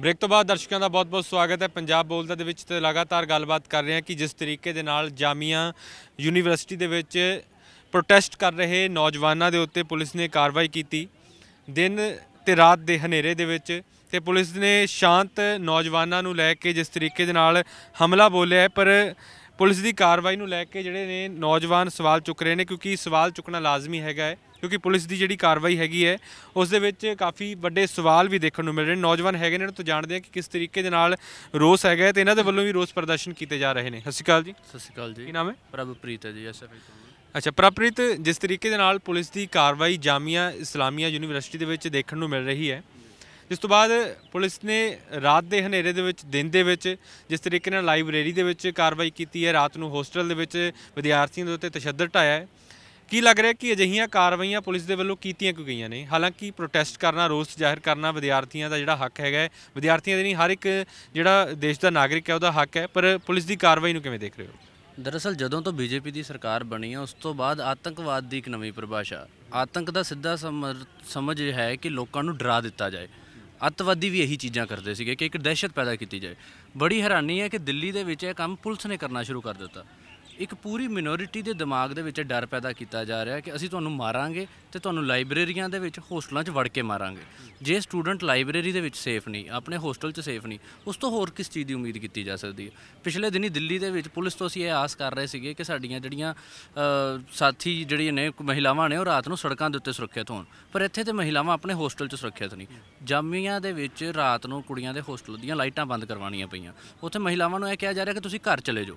ਬ੍ਰੇਕ ਤੋਂ ਬਾਅਦ ਦਰਸ਼ਕਾਂ ਦਾ ਬਹੁਤ-ਬਹੁਤ ਸਵਾਗਤ ਹੈ ਪੰਜਾਬ ਬੋਲਦਾ ਦੇ ਵਿੱਚ ਤੇ ਲਗਾਤਾਰ ਗੱਲਬਾਤ ਕਰ ਰਹੇ ਹਾਂ ਕਿ ਜਿਸ ਤਰੀਕੇ ਦੇ ਨਾਲ ਜਾਮੀਆਂ ਯੂਨੀਵਰਸਿਟੀ ਦੇ ਵਿੱਚ ਪ੍ਰੋਟੈਸਟ ਕਰ ਰਹੇ ਨੌਜਵਾਨਾਂ ਦੇ ਉੱਤੇ ਪੁਲਿਸ ਨੇ ਕਾਰਵਾਈ ਕੀਤੀ ਦਿਨ ਤੇ ਰਾਤ ਦੇ ਹਨੇਰੇ ਦੇ ਵਿੱਚ ਤੇ ਪੁਲਿਸ ਨੇ ਸ਼ਾਂਤ ਨੌਜਵਾਨਾਂ ਨੂੰ ਲੈ ਕੇ ਜਿਸ ਤਰੀਕੇ ਦੇ ਨਾਲ ਹਮਲਾ ਬੋਲਿਆ ਹੈ ਪਰ ਪੁਲਿਸ ਦੀ ਕਾਰਵਾਈ ਨੂੰ ਲੈ ਕੇ ਜਿਹੜੇ ਨੇ ਨੌਜਵਾਨ ਸਵਾਲ ਚੁੱਕ ਰਹੇ ਨੇ ਕਿਉਂਕਿ ਸਵਾਲ ਚੁੱਕਣਾ ਲਾਜ਼ਮੀ ਹੈਗਾ ਹੈ ਕਿਉਂਕਿ ਪੁਲਿਸ ਦੀ ਜਿਹੜੀ ਕਾਰਵਾਈ ਹੈਗੀ ਹੈ ਉਸ ਦੇ ਵਿੱਚ ਕਾਫੀ ਵੱਡੇ ਸਵਾਲ ਵੀ ਦੇਖਣ ਨੂੰ ਮਿਲ ਰਹੇ ਨੇ ਨੌਜਵਾਨ ਹੈਗੇ ਨੇ ਇਹਨਾਂ ਤੋਂ ਜਾਣਦੇ ਆ ਕਿ ਕਿਸ ਤਰੀਕੇ ਦੇ ਨਾਲ ਰੋਸ ਹੈਗਾ ਤੇ ਇਹਨਾਂ ਦੇ ਵੱਲੋਂ ਵੀ ਰੋਸ ਪ੍ਰਦਰਸ਼ਨ ਕੀਤੇ ਜਾ ਰਹੇ ਨੇ ਸਤਿ ਸ਼੍ਰੀ ਅਕਾਲ ਜੀ ਸਤਿ ਸ਼੍ਰੀ ਅਕਾਲ ਜੀ ਕੀ ਨਾਮ ਹੈ ਪ੍ਰਭਪ੍ਰੀਤ ਹੈ ਜੀ ਐਸਐਫਆਈ ਅੱਛਾ ਪ੍ਰਭਪ੍ਰੀਤ ਜਿਸ ਤਰੀਕੇ ਦੇ ਨਾਲ ਪੁਲਿਸ ਦੀ ਕਾਰਵਾਈ ਜਾਮੀਆ ਇਸਲਾਮੀਆ ਯੂਨੀਵਰਸਿਟੀ ਦੇ ਵਿੱਚ ਦੇਖਣ ਨੂੰ ਮਿਲ ਰਹੀ ਹੈ ਇਸ ਤੋਂ ਬਾਅਦ ਪੁਲਿਸ ਨੇ ਰਾਤ ਦੇ ਹਨੇਰੇ ਦੇ ਵਿੱਚ ਦਿਨ ਦੇ ਵਿੱਚ ਜਿਸ ਤਰੀਕੇ ਨਾਲ ਲਾਇਬ੍ਰੇਰੀ ਦੇ ਵਿੱਚ ਕਾਰਵਾਈ ਕੀਤੀ ਹੈ ਰਾਤ ਨੂੰ ਹੋਸਟਲ ਦੇ ਵਿੱਚ ਵਿਦਿਆਰਥੀਆਂ ਦੇ ਉੱਤੇ ਤਸ਼ੱਦਦ ਢਾਇਆ ਹੈ ਕੀ ਲੱਗ ਰਿਹਾ ਕਿ ਅਜਿਹੀਆਂ ਕਾਰਵਾਈਆਂ ਪੁਲਿਸ ਦੇ ਵੱਲੋਂ ਕੀਤੀਆਂ ਕਿਉਂ ਗਈਆਂ ਨੇ ਹਾਲਾਂਕਿ ਪ੍ਰੋਟੈਸਟ ਕਰਨਾ ਰੋਸ ਜ਼ਾਹਿਰ ਕਰਨਾ ਵਿਦਿਆਰਥੀਆਂ ਦਾ ਜਿਹੜਾ ਹੱਕ ਹੈਗਾ ਵਿਦਿਆਰਥੀਆਂ ਦੇ ਨਹੀਂ ਹਰ ਇੱਕ ਜਿਹੜਾ ਦੇਸ਼ ਦਾ ਨਾਗਰਿਕ ਹੈ ਉਹਦਾ ਹੱਕ ਹੈ ਪਰ ਪੁਲਿਸ ਦੀ ਕਾਰਵਾਈ ਨੂੰ ਕਿਵੇਂ ਦੇਖ ਰਹੇ ਹੋ ਦਰਅਸਲ ਜਦੋਂ ਤੋਂ ਬੀਜੇਪੀ ਦੀ ਸਰਕਾਰ ਬਣੀ ਹੈ ਉਸ ਤੋਂ ਬਾਅਦ ਆਤੰਕਵਾਦ ਦੀ ਇੱਕ ਨਵੀਂ ਪਰਿਭਾਸ਼ਾ ਆਤੰਕ ਦਾ ਸਿੱਧਾ ਸਮਝ ਹੈ ਕਿ ਲੋਕਾਂ ਨੂੰ ਡਰਾ ਦਿੱਤਾ ਜਾਏ ਅੱਤਵਾਦੀ ਵੀ ਇਹੀ ਚੀਜ਼ਾਂ ਕਰਦੇ ਸੀਗੇ ਕਿ ਇੱਕ ਦਹਿਸ਼ਤ ਪੈਦਾ ਕੀਤੀ ਜਾਏ ਬੜੀ ਹੈਰਾਨੀ ਹੈ ਕਿ ਦਿੱਲੀ ਦੇ ਵਿੱਚ ਇਹ ਕੰਮ ਪੁਲਿਸ ਨੇ ਕਰਨਾ ਸ਼ੁਰੂ ਕਰ ਦਿੱਤਾ ਇੱਕ ਪੂਰੀ ਮਿਨੋਰਿਟੀ ਦੇ ਦਿਮਾਗ ਦੇ ਵਿੱਚ ਡਰ ਪੈਦਾ ਕੀਤਾ ਜਾ ਰਿਹਾ ਕਿ ਅਸੀਂ ਤੁਹਾਨੂੰ ਮਾਰਾਂਗੇ ਤੇ ਤੁਹਾਨੂੰ ਲਾਇਬ੍ਰੇਰੀਆਂ ਦੇ ਵਿੱਚ ਹੋਸਟਲਾਂ 'ਚ ਵੜ ਕੇ ਮਾਰਾਂਗੇ ਜੇ ਸਟੂਡੈਂਟ ਲਾਇਬ੍ਰੇਰੀ ਦੇ ਵਿੱਚ ਸੇਫ ਨਹੀਂ ਆਪਣੇ ਹੋਸਟਲ 'ਚ ਸੇਫ ਨਹੀਂ ਉਸ ਤੋਂ ਹੋਰ ਕਿਸ ਚੀਜ਼ ਦੀ ਉਮੀਦ ਕੀਤੀ ਜਾ ਸਕਦੀ ਹੈ ਪਿਛਲੇ ਦਿਨੀ ਦਿੱਲੀ ਦੇ ਵਿੱਚ ਪੁਲਿਸ ਤੋਂ ਅਸੀਂ ਇਹ ਆਸ ਕਰ ਰਹੇ ਸੀਗੇ ਕਿ ਸਾਡੀਆਂ ਜਿਹੜੀਆਂ ਸਾਥੀ ਜਿਹੜੀਆਂ ਨੇ ਮਹਿਲਾਵਾਂ ਨੇ ਉਹ ਰਾਤ ਨੂੰ ਸੜਕਾਂ ਦੇ ਉੱਤੇ ਸੁਰੱਖਿਅਤ ਹੋਣ ਪਰ ਇੱਥੇ ਤੇ ਮਹਿਲਾਵਾਂ ਆਪਣੇ ਹੋਸਟਲ 'ਚ ਸੁਰੱਖਿਅਤ ਨਹੀਂ ਜਾਮੀਆਂ ਦੇ ਵਿੱਚ ਰਾਤ ਨੂੰ ਕੁੜੀਆਂ ਦੇ ਹੋਸਟਲ ਦੀਆਂ ਲਾਈਟਾਂ ਬੰਦ ਕਰਵਾਉਣੀਆਂ ਪਈਆਂ ਉੱਥੇ ਮਹਿਲਾਵਾਂ ਨੂੰ ਇਹ ਕਿਹਾ ਜਾ ਰਿਹਾ ਕਿ ਤੁਸੀਂ ਘਰ ਚਲੇ ਜਾਓ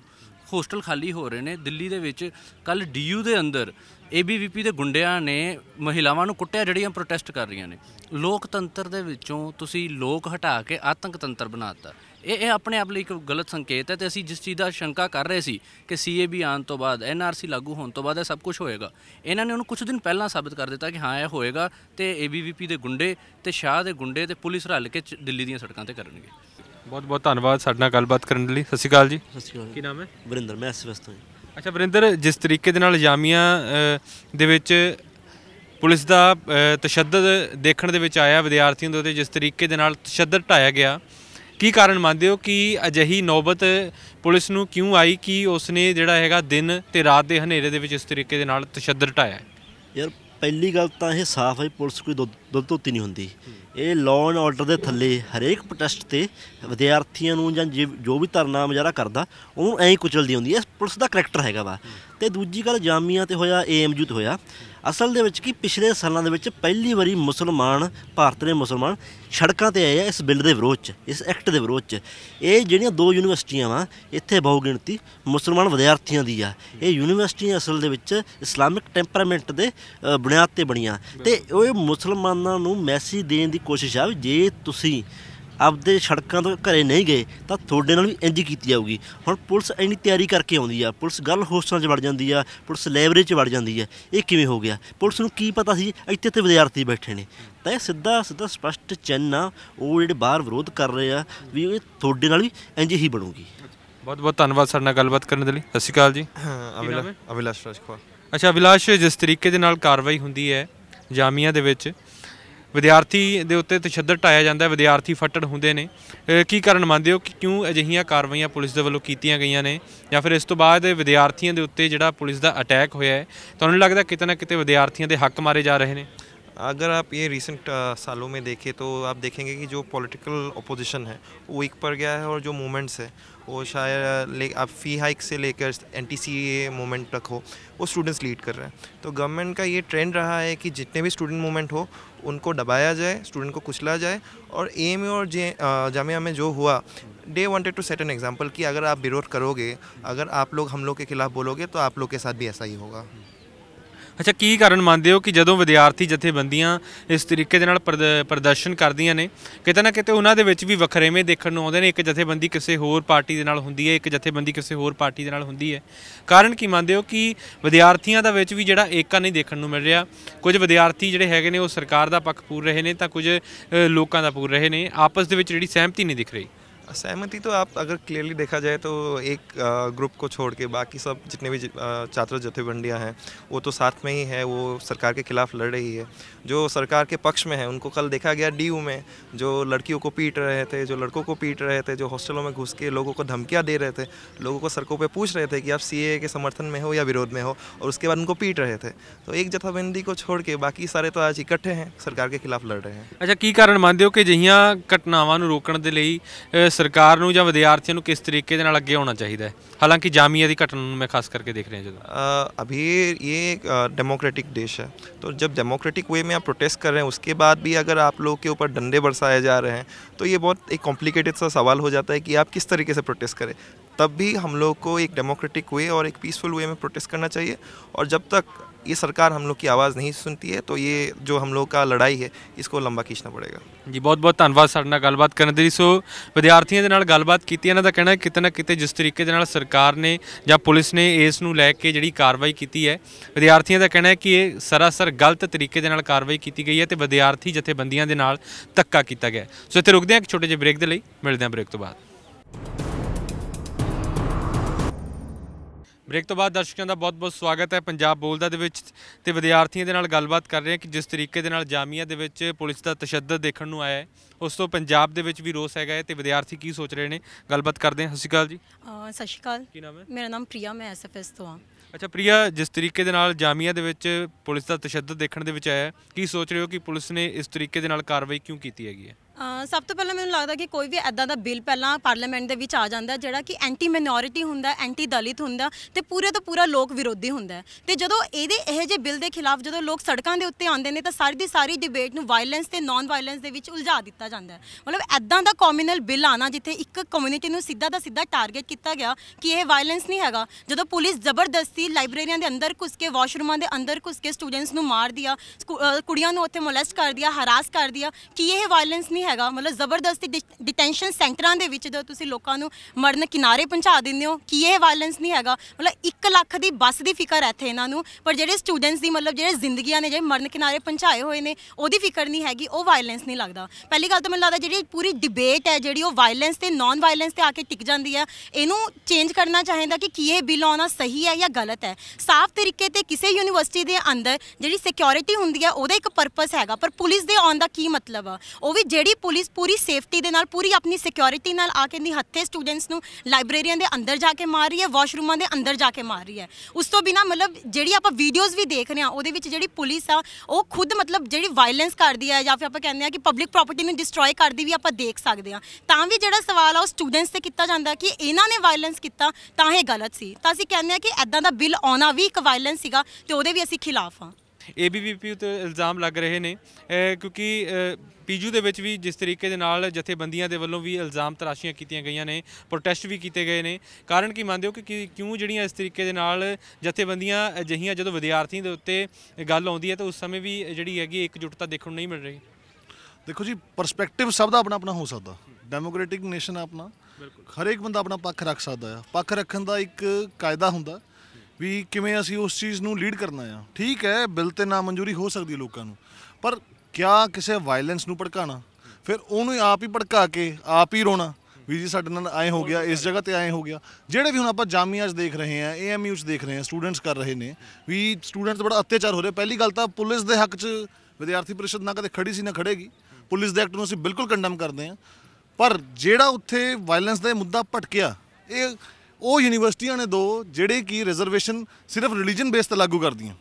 ਹੋਸਟਲ ਖਾਲੀ ਹੋ ਰਹੇ ਨੇ ਦਿੱਲੀ ਦੇ ਵਿੱਚ ਕੱਲ ਡੀਯੂ ਦੇ ਅੰਦਰ ਏਬੀਵੀਪੀ ਦੇ ਗੁੰਡਿਆਂ ਨੇ ਮਹਿਲਾਵਾਂ ਨੂੰ ਕੁੱਟਿਆ ਜਿਹੜੀਆਂ ਪ੍ਰੋਟੈਸਟ ਕਰ ਰਹੀਆਂ ਨੇ ਲੋਕਤੰਤਰ ਦੇ ਵਿੱਚੋਂ ਤੁਸੀਂ ਲੋਕ ਹਟਾ ਕੇ ਆਤੰਕਤੰਤਰ ਬਣਾਤਾ ਇਹ ਇਹ ਆਪਣੇ ਆਪ ਲਈ ਇੱਕ ਗਲਤ ਸੰਕੇਤ ਹੈ ਤੇ ਅਸੀਂ ਜਿਸ ਚੀਜ਼ ਦਾ ਸ਼ੰਕਾ ਕਰ ਰਹੇ ਸੀ ਕਿ ਸੀਏਬੀ ਆਉਣ ਤੋਂ ਬਾਅਦ ਐਨਆਰਸੀ ਲਾਗੂ ਹੋਣ ਤੋਂ ਬਾਅਦ ਇਹ ਸਭ ਕੁਝ ਹੋਏਗਾ ਇਹਨਾਂ ਨੇ ਉਹਨੂੰ ਕੁਝ ਦਿਨ ਪਹਿਲਾਂ ਸਾਬਤ ਕਰ ਦਿੱਤਾ ਕਿ ਹਾਂ ਇਹ ਹੋਏਗਾ ਤੇ ਏਬੀਵੀਪੀ ਦੇ ਗੁੰਡੇ ਤੇ ਸ਼ਾਹ ਦੇ ਗੁੰਡੇ ਤੇ ਪੁਲਿਸ ਰਲ ਕੇ ਦਿੱਲੀ ਦੀਆਂ ਸੜਕਾਂ ਤੇ ਕਰਨਗੇ ਬਹੁਤ ਬਹੁਤ ਧੰਨਵਾਦ ਸਾਡੇ ਨਾਲ ਗੱਲਬਾਤ ਕਰਨ ਲਈ ਸਤਿ ਸ਼੍ਰੀ ਅਕਾਲ ਜੀ ਸਤਿ ਸ਼੍ਰੀ ਅਕਾਲ ਕੀ ਨਾਮ ਹੈ ਵਰਿੰਦਰ ਮੈਂ ਐਸਐਸ ਤੋਂ ਅੱਛਾ ਵਰਿੰਦਰ ਜਿਸ ਤਰੀਕੇ ਦੇ ਨਾਲ ਜਾਮੀਆਂ ਦੇ ਵਿੱਚ ਪੁਲਿਸ ਦਾ ਤਸ਼ੱਦਦ ਦੇਖਣ ਦੇ ਵਿੱਚ ਆਇਆ ਵਿਦਿਆਰਥੀਆਂ ਦੇ ਉੱਤੇ ਜਿਸ ਤਰੀਕੇ ਦੇ ਨਾਲ ਤਸ਼ੱਦਦ ਢਾਇਆ ਗਿਆ ਕੀ ਕਾਰਨ ਮੰਨਦੇ ਹੋ ਕਿ ਅਜਹੀ ਨੌਬਤ ਪੁਲਿਸ ਨੂੰ ਕਿਉਂ ਆਈ ਕਿ ਉਸਨੇ ਜਿਹੜਾ ਹੈਗਾ ਦਿਨ ਤੇ ਰਾਤ ਦੇ ਹਨੇਰੇ ਦੇ ਵਿੱਚ ਇਸ ਤਰੀਕੇ ਦੇ ਨਾਲ ਤਸ਼ੱਦਦ ਢਾਇਆ ਯਾਰ ਪਹਿਲੀ ਗੱਲ ਤਾਂ ਇਹ ਸਾਫ਼ ਹੈ ਪੁਲਿਸ ਕੋਈ ਦੁੱਧ ਧੋਤੀ ਨਹੀਂ ਹੁੰਦੀ ਇਹ ਲਾਅ ਐਂਡ ਆਰਡਰ ਦੇ ਥੱਲੇ ਹਰੇਕ ਪ੍ਰੋਟੈਸਟ ਤੇ ਵਿਦਿਆਰਥੀਆਂ ਨੂੰ ਜਾਂ ਜੋ ਵੀ ਧਰਨਾ ਮਜਾਰਾ ਕਰਦਾ ਉਹਨੂੰ ਐਂ ਕੁਚਲਦੀ ਹੁੰਦੀ ਹੈ ਪੁਲਿਸ ਦਾ ਕੈਰੈਕਟਰ ਹੈਗਾ ਵਾ ਤੇ ਦੂਜੀ ਗੱਲ ਜਾਮੀਆਂ ਤੇ ਹੋਇਆ ਏਐਮਯੂ ਤੇ ਹੋਇਆ ਅਸਲ ਦੇ ਵਿੱਚ ਕੀ ਪਿਛਲੇ ਸਾਲਾਂ ਦੇ ਵਿੱਚ ਪਹਿਲੀ ਵਾਰੀ ਮੁਸਲਮਾਨ ਭਾਰਤ ਦੇ ਮੁਸਲਮਾਨ ਸੜਕਾਂ ਤੇ ਆਏ ਆ ਇਸ ਬਿੱਲ ਦੇ ਵਿਰੋਧ 'ਚ ਇਸ ਐਕਟ ਦੇ ਵਿਰੋਧ 'ਚ ਇਹ ਜਿਹੜੀਆਂ ਦੋ ਯੂਨੀਵਰਸਿਟੀਆਂ ਵਾ ਇੱਥੇ ਬਹੁ ਗਿਣਤੀ ਮੁਸਲਮਾਨ ਵਿਦਿਆਰਥੀਆਂ ਦੀ ਆ ਇਹ ਯੂਨੀਵਰਸਿਟੀਆਂ ਅਸਲ ਦੇ ਵਿੱਚ ਇਸਲਾਮਿਕ ਟੈਂਪਰਾਮੈਂਟ ਦੇ ਬੁਨਿਆਦ ਤੇ ਬਣੀਆਂ ਤੇ ਉਹ ਮੁਸਲਮਾਨਾਂ ਨੂੰ ਮੈਸੇਜ ਦੇਣ ਦੀ ਕੋਸ਼ਿਸ਼ ਆ ਜੇ ਤੁਸੀਂ ਆਪਦੇ ਸੜਕਾਂ ਤੋਂ ਘਰੇ ਨਹੀਂ ਗਏ ਤਾਂ ਤੁਹਾਡੇ ਨਾਲ ਵੀ ਇੰਜ ਕੀਤੀ ਜਾਊਗੀ ਹੁਣ ਪੁਲਿਸ ਇੰਨੀ ਤਿਆਰੀ ਕਰਕੇ ਆਉਂਦੀ ਆ ਪੁਲਿਸ ਗੱਲ ਹੋਸਟਾਂ 'ਚ ਵੜ ਜਾਂਦੀ ਆ ਪੁਲਿਸ ਲਾਇਬ੍ਰੇਰੀ 'ਚ ਵੜ ਜਾਂਦੀ ਆ ਇਹ ਕਿਵੇਂ ਹੋ ਗਿਆ ਪੁਲਿਸ ਨੂੰ ਕੀ ਪਤਾ ਸੀ ਇੱਥੇ ਤੇ ਵਿਦਿਆਰਥੀ ਬੈਠੇ ਨੇ ਤਾਂ ਇਹ ਸਿੱਧਾ ਸਿੱਧਾ ਸਪਸ਼ਟ ਚਿੰਨ੍ਹ ਆ ਉਹ ਜਿਹੜੇ ਬਾਹਰ ਵਿਰੋਧ ਕਰ ਰਹੇ ਆ ਵੀ ਇਹ ਤੁਹਾਡੇ ਨਾਲ ਵੀ ਇੰਜ ਹੀ ਬਣੂਗੀ ਬਹੁਤ ਬਹੁਤ ਧੰਨਵਾਦ ਸਾਡੇ ਨਾਲ ਗੱਲਬਾਤ ਕਰਨ ਦੇ ਲਈ ਸਤਿ ਸ਼੍ਰੀ ਅਕਾਲ ਜੀ ਅਵਿਲਾਸ਼ ਰਾਜਖਵਾ ਅੱਛਾ ਅਵਿਲਾਸ਼ ਜਿਸ ਤਰੀਕੇ ਦੇ ਨਾਲ ਕਾਰਵਾਈ ਹੁੰਦੀ ਹੈ ਜਾਮੀਆਂ ਦੇ ਵਿੱਚ ਵਿਦਿਆਰਥੀ ਦੇ ਉੱਤੇ ਤਸ਼ੱਦਦ ਟਾਇਆ ਜਾਂਦਾ ਹੈ ਵਿਦਿਆਰਥੀ ਫੱਟੜ ਹੁੰਦੇ ਨੇ ਕੀ ਕਾਰਨ ਮੰਨਦੇ ਹੋ ਕਿ ਕਿਉਂ ਅਜਿਹੀਆਂ ਕਾਰਵਾਈਆਂ ਪੁਲਿਸ ਦੇ ਵੱਲੋਂ ਕੀਤੀਆਂ ਗਈਆਂ ਨੇ ਜਾਂ ਫਿਰ ਇਸ ਤੋਂ ਬਾਅਦ ਵਿਦਿਆਰਥੀਆਂ ਦੇ ਉੱਤੇ ਜਿਹੜਾ ਪੁਲਿਸ ਦਾ ਅਟੈਕ ਹੋਇਆ ਹੈ ਤੁਹਾਨੂੰ ਲੱਗਦਾ ਕਿਤੇ ਨਾ ਕਿਤੇ ਵਿਦਿਆਰਥੀਆਂ ਦੇ ਹੱਕ ਮਾਰੇ ਜਾ ਰਹੇ ਨੇ अगर आप ये रिसेंट सालों में देखें तो आप देखेंगे कि जो पॉलिटिकल अपोजिशन है वो एक पर गया है और जो मूवमेंट्स है वो शायद ले आप फ़ी हाइक से लेकर anti C A movement तक हो वो स्टूडेंट्स लीड कर रहे हैं तो गवर्नमेंट का ये ट्रेंड रहा है कि जितने भी स्टूडेंट मूवमेंट हो उनको दबाया जाए स्टूडेंट को कुचला जाए और ए और जे जामिया में जो हुआ they wanted to set an example कि अगर आप विरोध करोगे अगर आप लोग हम लोग के खिलाफ बोलोगे तो आप लोग के साथ भी ऐसा ही होगा ਅੱਛਾ ਕੀ ਕਾਰਨ ਮੰਨਦੇ ਹੋ ਕਿ ਜਦੋਂ ਵਿਦਿਆਰਥੀ ਜਥੇਬੰਦੀਆਂ ਇਸ ਤਰੀਕੇ ਦੇ ਨਾਲ ਪ੍ਰਦਰਸ਼ਨ ਕਰਦੀਆਂ ਨੇ ਕਿਤੇ ਨਾ ਕਿਤੇ ਉਹਨਾਂ ਦੇ ਵਿੱਚ ਵੀ ਵੱਖਰੇਵੇਂ ਦੇਖਣ ਨੂੰ ਆਉਂਦੇ ਨੇ ਇੱਕ ਜਥੇਬੰਦੀ ਕਿਸੇ ਹੋਰ ਪਾਰਟੀ ਦੇ ਨਾਲ ਹੁੰਦੀ ਹੈ ਇੱਕ ਜਥੇਬੰਦੀ ਕਿਸੇ ਹੋਰ ਪਾਰਟੀ ਦੇ ਨਾਲ ਹੁੰਦੀ ਹੈ ਕਾਰਨ ਕੀ ਮੰਨਦੇ ਹੋ ਕਿ ਵਿਦਿਆਰਥੀਆਂ ਦਾ ਵਿੱਚ ਵੀ ਜਿਹੜਾ ਏਕਾ ਨਹੀਂ ਦੇਖਣ ਨੂੰ ਮਿਲ ਰਿਹਾ ਕੁਝ ਵਿਦਿਆਰਥੀ ਜਿਹੜੇ ਹੈਗੇ ਨੇ ਉਹ ਸਰਕਾਰ ਦਾ ਪੱਖ ਪੂਰ ਰਹੇ ਨੇ ਤਾਂ ਕੁਝ ਲੋਕਾਂ ਦਾ ਪੂਰ ਰਹੇ ਨੇ ਆਪਸ ਦੇ ਵਿੱਚ ਜਿਹੜੀ ਸਹਿਮਤੀ ਨਹੀਂ ਦਿਖ ਰਹੀ सहमति तो आप अगर क्लियरली देखा जाए तो एक ग्रुप को छोड़ के बाकी सब जितने भी छात्र जथेबंडियाँ हैं वो तो साथ में ही है वो सरकार के खिलाफ लड़ रही है जो सरकार के पक्ष में है उनको कल देखा गया डी में जो लड़कियों को पीट रहे थे जो लड़कों को पीट रहे थे जो हॉस्टलों में घुस के लोगों को धमकियाँ दे रहे थे लोगों को सड़कों पर पूछ रहे थे कि आप सी के समर्थन में हो या विरोध में हो और उसके बाद उनको पीट रहे थे तो एक जथाबंदी को छोड़ के बाकी सारे तो आज इकट्ठे हैं सरकार के खिलाफ लड़ रहे हैं अच्छा की कारण मानते हो कि जिहियाँ घटनावान रोकने के लिए सरकार ਨੂੰ ਜਾਂ विद्यार्थियों को किस तरीके अगे ਨਾਲ चाहिए ਹੋਣਾ ਚਾਹੀਦਾ ਹੈ घटना मैं खास करके देख रहा जो आ, अभी ये डेमोक्रेटिक देश है तो जब डेमोक्रेटिक वे में आप प्रोटेस्ट कर रहे हैं उसके बाद भी अगर आप लोग के ऊपर डंडे बरसाए जा रहे हैं तो ये बहुत एक कॉम्प्लिकेटेड सा सवाल हो जाता है कि आप किस तरीके से प्रोटेस्ट करें तब भी हम लोग को एक डेमोक्रेटिक वे और एक पीसफुल वे में प्रोटेस्ट करना चाहिए और जब तक ये सरकार हम लोग की आवाज़ नहीं सुनती है तो ये जो हम लोग का ਲੜਾਈ ਹੈ ਇਸ ਕੋ ਲੰਬਾ ਖਿੱਚਣਾ ਪੜੇਗਾ ਜੀ ਬਹੁਤ ਬਹੁਤ ਧੰਨਵਾਦ ਸਾਡੇ ਨਾਲ ਗੱਲਬਾਤ ਕਰਨ ਦੇ ਲਈ ਸੋ ਵਿਦਿਆਰਥੀਆਂ ਦੇ ਨਾਲ ਗੱਲਬਾਤ ਕੀਤੀ ਇਹਨਾਂ ਦਾ ਕਹਿਣਾ ਹੈ ਕਿਤੇ ਨਾ ਕਿਤੇ ਜਿਸ ਤਰੀਕੇ ਦੇ ਨਾਲ ਸਰਕਾਰ ਨੇ ਜਾਂ ਪੁਲਿਸ ਨੇ ਇਸ ਨੂੰ ਲੈ ਕੇ ਜਿਹੜੀ ਕਾਰਵਾਈ ਕੀਤੀ ਹੈ ਵਿਦਿਆਰਥੀਆਂ ਦਾ ਕਹਿਣਾ ਹੈ ਕਿ ਇਹ ਸਰਾਸਰ ਗਲਤ ਤਰੀਕੇ ਦੇ ਨਾਲ ਕਾਰਵਾਈ ਕੀਤੀ ਗਈ ਹੈ ਤੇ ਵਿਦਿਆਰਥੀ ਜਥੇਬੰਦੀਆਂ ਦੇ ਨਾਲ ਧੱਕਾ ਕੀਤਾ ਗਿਆ ਸੋ ਇੱਥੇ ਰੁਕਦੇ ਹਾਂ ਇੱਕ ਛੋਟੇ ਜਿਹੇ ਬ੍ਰੇਕ ਦੇ ਲਈ ਮਿਲਦੇ ਹਾਂ ਬ੍ਰੇਕ ਤੋਂ ਬਾਅਦ ਬ੍ਰੇਕ ਤੋਂ ਬਾਅਦ ਦਰਸ਼ਕਾਂ ਦਾ ਬਹੁਤ-ਬਹੁਤ ਸਵਾਗਤ ਹੈ ਪੰਜਾਬ ਬੋਲਦਾ ਦੇ ਵਿੱਚ ਤੇ ਵਿਦਿਆਰਥੀਆਂ ਦੇ ਨਾਲ ਗੱਲਬਾਤ ਕਰ ਰਹੇ ਹਾਂ ਕਿ ਜਿਸ ਤਰੀਕੇ ਦੇ ਨਾਲ ਜਾਮੀਆਂ ਦੇ ਵਿੱਚ ਪੁਲਿਸ ਦਾ ਤਸ਼ੱਦਦ ਦੇਖਣ ਨੂੰ ਆਇਆ ਹੈ ਉਸ ਤੋਂ ਪੰਜਾਬ ਦੇ ਵਿੱਚ ਵੀ ਰੋਸ ਹੈਗਾ ਹੈ ਤੇ ਵਿਦਿਆਰਥੀ ਕੀ ਸੋਚ ਰਹੇ ਨੇ ਗੱਲਬਾਤ ਕਰਦੇ ਹਾਂ ਸਤਿ ਸ਼੍ਰੀ ਅਕਾਲ ਜੀ ਅਹ ਸਤਿ ਸ਼੍ਰੀ ਅਕਾਲ ਕੀ ਨਾਮ ਹੈ ਮੇਰਾ ਨਾਮ ਪ੍ਰਿਆ ਮੈਂ ਐਸਐਫਐਸ ਤੋਂ ਹਾਂ ਅੱਛਾ ਪ੍ਰਿਆ ਜਿਸ ਤਰੀਕੇ ਦੇ ਨਾਲ ਜਾਮੀਆਂ ਦੇ ਵਿੱਚ ਪੁਲਿਸ ਦਾ ਤਸ਼ੱਦਦ ਦੇਖਣ ਦੇ ਵਿੱਚ ਆਇਆ ਹੈ, ਕੀ ਸੋਚ ਰਹੇ ਹੋ ਕਿ ਪੁਲਿਸ ਨੇ ਇਸ ਤਰੀਕੇ ਦੇ ਨਾਲ ਕਾਰਵਾਈ ਕਿਉਂ ਕੀਤੀ ਹੈਗੀ ਹੈ ਸਭ ਤੋਂ ਪਹਿਲਾਂ ਮੈਨੂੰ ਲੱਗਦਾ ਕਿ ਕੋਈ ਵੀ ਐਦਾਂ ਦਾ ਬਿੱਲ ਪਹਿਲਾਂ ਪਾਰਲੀਮੈਂਟ ਦੇ ਵਿੱਚ ਆ ਜਾਂਦਾ ਜਿਹੜਾ ਕਿ ਐਂਟੀ ਮਿਨੋਰਿਟੀ ਹੁੰਦਾ ਐਂਟੀ ਦਲਿਤ ਹੁੰਦਾ ਤੇ ਪੂਰੇ ਤੋਂ ਪੂਰਾ ਲੋਕ ਵਿਰੋਧੀ ਹੁੰਦਾ ਤੇ ਜਦੋਂ ਇਹਦੇ ਇਹ ਜੇ ਬਿੱਲ ਦੇ ਖਿਲਾਫ ਜਦੋਂ ਲੋਕ ਸੜਕਾਂ ਦੇ ਉੱਤੇ ਆਉਂਦੇ ਨੇ ਤਾਂ ਸਾਰੀ ਦੀ ਸਾਰੀ ਡਿਬੇਟ ਨੂੰ ਵਾਇਲੈਂਸ ਤੇ ਨਾਨ ਵਾਇਲੈਂਸ ਦੇ ਵਿੱਚ ਉਲਝਾ ਦਿੱਤਾ ਜਾਂਦਾ ਮਤਲਬ ਐਦਾਂ ਦਾ ਕਮਿਊਨਲ ਬਿੱਲ ਆਣਾ ਜਿੱਥੇ ਇੱਕ ਕਮਿਊਨਿਟੀ ਨੂੰ ਸਿੱਧਾ ਦਾ ਸਿੱਧਾ ਟਾਰਗੇਟ ਕੀਤਾ ਗਿਆ ਕਿ ਇਹ ਵਾਇਲੈਂਸ ਨਹੀਂ ਹੈਗਾ ਜਦੋਂ ਪੁਲਿਸ ਜ਼ਬਰਦਸਤੀ ਲਾਇਬ੍ਰੇਰੀਆਂ ਦੇ ਅੰਦਰ ਘੁਸ ਕੇ ਵਾਸ਼ਰੂਮਾਂ ਦੇ ਅੰਦਰ ਘੁਸ ਕੇ ਸਟੂਡੈਂਟਸ ਨੂੰ ਮਾਰ ਦਿਆ ਕੁੜੀਆਂ ਨੂੰ ਉੱਥੇ ਮੋਲੈਸਟ ਕਰ ਦਿਆ ਹਰਾਸ ਕਰ ਦਿਆ ਕਿ ਇਹ ਵਾਇਲੈਂਸ ਨਹੀਂ ਹੈਗਾ ਮਤਲਬ ਜ਼ਬਰਦਸਤੀ ਡਿਟੈਂਸ਼ਨ ਸੈਂਟਰਾਂ ਦੇ ਵਿੱਚ ਜਦੋਂ ਤੁਸੀਂ ਲੋਕਾਂ ਨੂੰ ਮਰਨ ਕਿਨਾਰੇ ਪਹੁੰਚਾ ਦਿੰਦੇ ਹੋ ਕੀ ਇਹ ਵਾਇਲੈਂਸ ਨਹੀਂ ਹੈਗਾ ਮਤਲਬ 1 ਲੱਖ ਦੀ ਬੱਸ ਦੀ ਫਿਕਰ ਹੈ ਇੱਥੇ ਇਹਨਾਂ ਨੂੰ ਪਰ ਜਿਹੜੇ ਸਟੂਡੈਂਟਸ ਦੀ ਮਤਲਬ ਜਿਹੜੇ ਜ਼ਿੰਦਗੀਆਂ ਨੇ ਜੇ ਮਰਨ ਕਿਨਾਰੇ ਪਹੁੰਚਾਏ ਹੋਏ ਨੇ ਉਹਦੀ ਫਿਕਰ ਨਹੀਂ ਹੈਗੀ ਉਹ ਵਾਇਲੈਂਸ ਨਹੀਂ ਲੱਗਦਾ ਪਹਿਲੀ ਗੱਲ ਤਾਂ ਮੈਨੂੰ ਲੱਗਦਾ ਜਿਹੜੀ ਪੂਰੀ ਡਿਬੇਟ ਹੈ ਜਿਹੜੀ ਉਹ ਵਾਇਲੈਂਸ ਤੇ ਨਾਨ ਵਾਇਲੈਂਸ ਤੇ ਆ ਕੇ ਟਿਕ ਜਾਂਦੀ ਹੈ ਇਹਨੂੰ ਚੇਂਜ ਕਰਨਾ ਚਾਹੀਦਾ ਕਿ ਕੀ ਇਹ ਬਿੱਲ ਆਉਣਾ ਸਹੀ ਹੈ ਜਾਂ ਗਲਤ ਹੈ ਸਾਫ਼ ਤਰੀਕੇ ਤੇ ਕਿਸੇ ਯੂਨੀਵਰਸਿਟੀ ਦੇ ਅੰਦਰ ਜਿਹੜੀ ਸਿਕਿਉਰਿਟੀ ਹੁੰਦੀ ਹੈ ਉਹਦਾ ਇੱਕ ਪਰਪਸ ਹੈਗਾ ਪਰ ਪੁਲਿਸ ਦੇ ਆਉਣ ਦਾ ਕੀ ਮਤਲਬ ਆ ਉਹ ਵੀ ਜਿਹੜੀ ਪੁਲਿਸ ਪੂਰੀ ਸੇਫਟੀ ਦੇ ਨਾਲ ਪੂਰੀ ਆਪਣੀ ਸਿਕਿਉਰਿਟੀ ਨਾਲ ਆ ਕੇ ਨਹੀਂ ਹੱਥੇ ਸਟੂਡੈਂਟਸ ਨੂੰ ਲਾਇਬ੍ਰੇਰੀਆਂ ਦੇ ਅੰਦਰ ਜਾ ਕੇ ਮਾਰ ਰਹੀ ਹੈ ਵਾਸ਼ਰੂਮਾਂ ਦੇ ਅੰਦਰ ਜਾ ਕੇ ਮਾਰ ਰਹੀ ਹੈ ਉਸ ਤੋਂ ਬਿਨਾ ਮਤਲਬ ਜਿਹੜੀ ਆਪਾਂ ਵੀਡੀਓਜ਼ ਵੀ ਦੇਖ ਰਹੇ ਹਾਂ ਉਹਦੇ ਵਿੱਚ ਜਿਹੜੀ ਪੁਲਿਸ ਆ ਉਹ ਖੁਦ ਮਤਲਬ ਜਿਹੜੀ ਵਾਇਲੈਂਸ ਕਰਦੀ ਹੈ ਜਾਂ ਫਿਰ ਆਪਾਂ ਕਹਿੰਦੇ ਆ ਕਿ ਪਬਲਿਕ ਪ੍ਰਾਪਰਟੀ ਨੂੰ ਡਿਸਟਰੋਏ ਕਰਦੀ ਵੀ ਆਪਾਂ ਦੇਖ ਸਕਦੇ ਆ ਤਾਂ ਵੀ ਜਿਹੜਾ ਸਵਾਲ ਆ ਉਹ ਸਟੂਡੈਂਟਸ ਤੇ ਕੀਤਾ ਜਾਂਦਾ ਕਿ ਇਹਨਾਂ ਨੇ ਵਾਇਲੈਂਸ ਕੀਤਾ ਤਾਂ ਇਹ ਗਲਤ ਸੀ ਤਾਂ ਅਸੀਂ ਕਹਿੰਦੇ ਆ ਕਿ ਐਦਾਂ ਦਾ ਬਿੱਲ ਆਉਣਾ ਵੀ ਇੱਕ ਵਾਇਲੈਂਸ ਸੀਗਾ ਤੇ ਉਹਦੇ ਵੀ ਅਸੀਂ ਖਿਲਾਫ ਆ ਏਬੀਵੀਪੀ ਉਤੇ ਇਲਜ਼ਾਮ ਲੱਗ ਰਹੇ ਨੇ ਕਿਉਂਕਿ ਪੀਜੂ ਦੇ ਵਿੱਚ ਵੀ ਜਿਸ ਤਰੀਕੇ ਦੇ ਨਾਲ ਜਥੇਬੰਦੀਆਂ ਦੇ ਵੱਲੋਂ ਵੀ ਇਲਜ਼ਾਮ ਤਰਾਸ਼ੀਆਂ ਕੀਤੀਆਂ ਗਈਆਂ ਨੇ ਪ੍ਰੋਟੈਸਟ ਵੀ ਕੀਤੇ ਗਏ ਨੇ ਕਾਰਨ ਕੀ ਮੰਨਦੇ ਹੋ ਕਿ ਕਿਉਂ ਜਿਹੜੀਆਂ ਇਸ ਤਰੀਕੇ ਦੇ ਨਾਲ ਜਥੇਬੰਦੀਆਂ ਅਜਿਹੀਆਂ ਜਦੋਂ ਵਿਦਿਆਰਥੀਆਂ ਦੇ ਉੱਤੇ ਗੱਲ ਆਉਂਦੀ ਹੈ ਤਾਂ ਉਸ ਸਮੇਂ ਵੀ ਜਿਹੜੀ ਹੈਗੀ ਇਕਜੁੱਟਤਾ ਦੇਖਣ ਨੂੰ ਨਹੀਂ ਮਿਲ ਰਹੀ ਦੇਖੋ ਜੀ ਪਰਸਪੈਕਟਿਵ ਸਭ ਦਾ ਆਪਣਾ ਆਪਣਾ ਹੋ ਸਕਦਾ ਡੈਮੋਕ੍ਰੈਟਿਕ ਨੇਸ਼ਨ ਆਪਣਾ ਹਰ ਇੱਕ ਬੰਦਾ ਆਪਣਾ ਪੱਖ ਰੱਖ ਸਕਦਾ ਆ ਪੱਖ ਰੱਖਣ ਦਾ ਇੱਕ ਕਾਇਦਾ ਹੁੰਦਾ ਵੀ ਕਿਵੇਂ ਅਸੀਂ ਉਸ ਚੀਜ਼ ਨੂੰ ਲੀਡ ਕਰਨਾ ਆ ਠੀਕ ਹੈ ਬਿੱਲ ਤੇ ਨਾ ਮਨਜ਼ੂਰੀ ਹੋ ਸਕਦੀ ਲੋਕਾਂ ਨੂੰ ਪਰ ਕਿਆ ਕਿਸੇ ਵਾਇਲੈਂਸ ਨੂੰ ਭੜਕਾਣਾ ਫਿਰ ਉਹਨੂੰ ਆਪ ਹੀ ਭੜਕਾ ਕੇ ਆਪ ਹੀ ਰੋਣਾ ਵੀ ਜੀ ਸਾਡੇ ਨਾਲ ਐ ਹੋ ਗਿਆ ਇਸ ਜਗ੍ਹਾ ਤੇ ਐ ਹੋ ਗਿਆ ਜਿਹੜੇ ਵੀ ਹੁਣ ਆਪਾਂ ਜਾਮੀਆਂ 'ਚ ਦੇਖ ਰਹੇ ਆ ਏਐਮਯੂ 'ਚ ਦੇਖ ਰਹੇ ਆ ਸਟੂਡੈਂਟਸ ਕਰ ਰਹੇ ਨੇ ਵੀ ਸਟੂਡੈਂਟਸ ਬੜਾ ਅਤਿਆਚਾਰ ਹੋ ਰਿਹਾ ਪਹਿਲੀ ਗੱਲ ਤਾਂ ਪੁਲਿਸ ਦੇ ਹੱਕ 'ਚ ਵਿਦਿਆਰਥੀ ਪਰਿਸ਼ਦ ਨਾ ਕਦੇ ਖੜੀ ਸੀ ਨਾ ਖੜੇਗੀ ਪੁਲਿਸ ਦੇ ਐਕਟ ਨੂੰ ਅਸੀਂ ਬਿਲਕੁਲ ਕੰਡਮ ਕਰਦੇ ਆ ਪਰ ਜਿਹੜਾ ਉੱਥੇ ਵਾਇਲੈਂਸ ਦਾ ਮੁੱਦਾ ਭਟਕਿਆ ਇਹ ਉਹ ਯੂਨੀਵਰਸਿਟੀਆਂ ਨੇ ਦੋ ਜਿਹੜੇ ਕਿ ਰਿਜ਼ਰਵੇਸ਼ਨ ਸਿਰਫ ਰਿਲੀਜੀਅਨ ਬੇਸ ਤੇ ਲਾਗੂ ਕਰਦੀਆਂ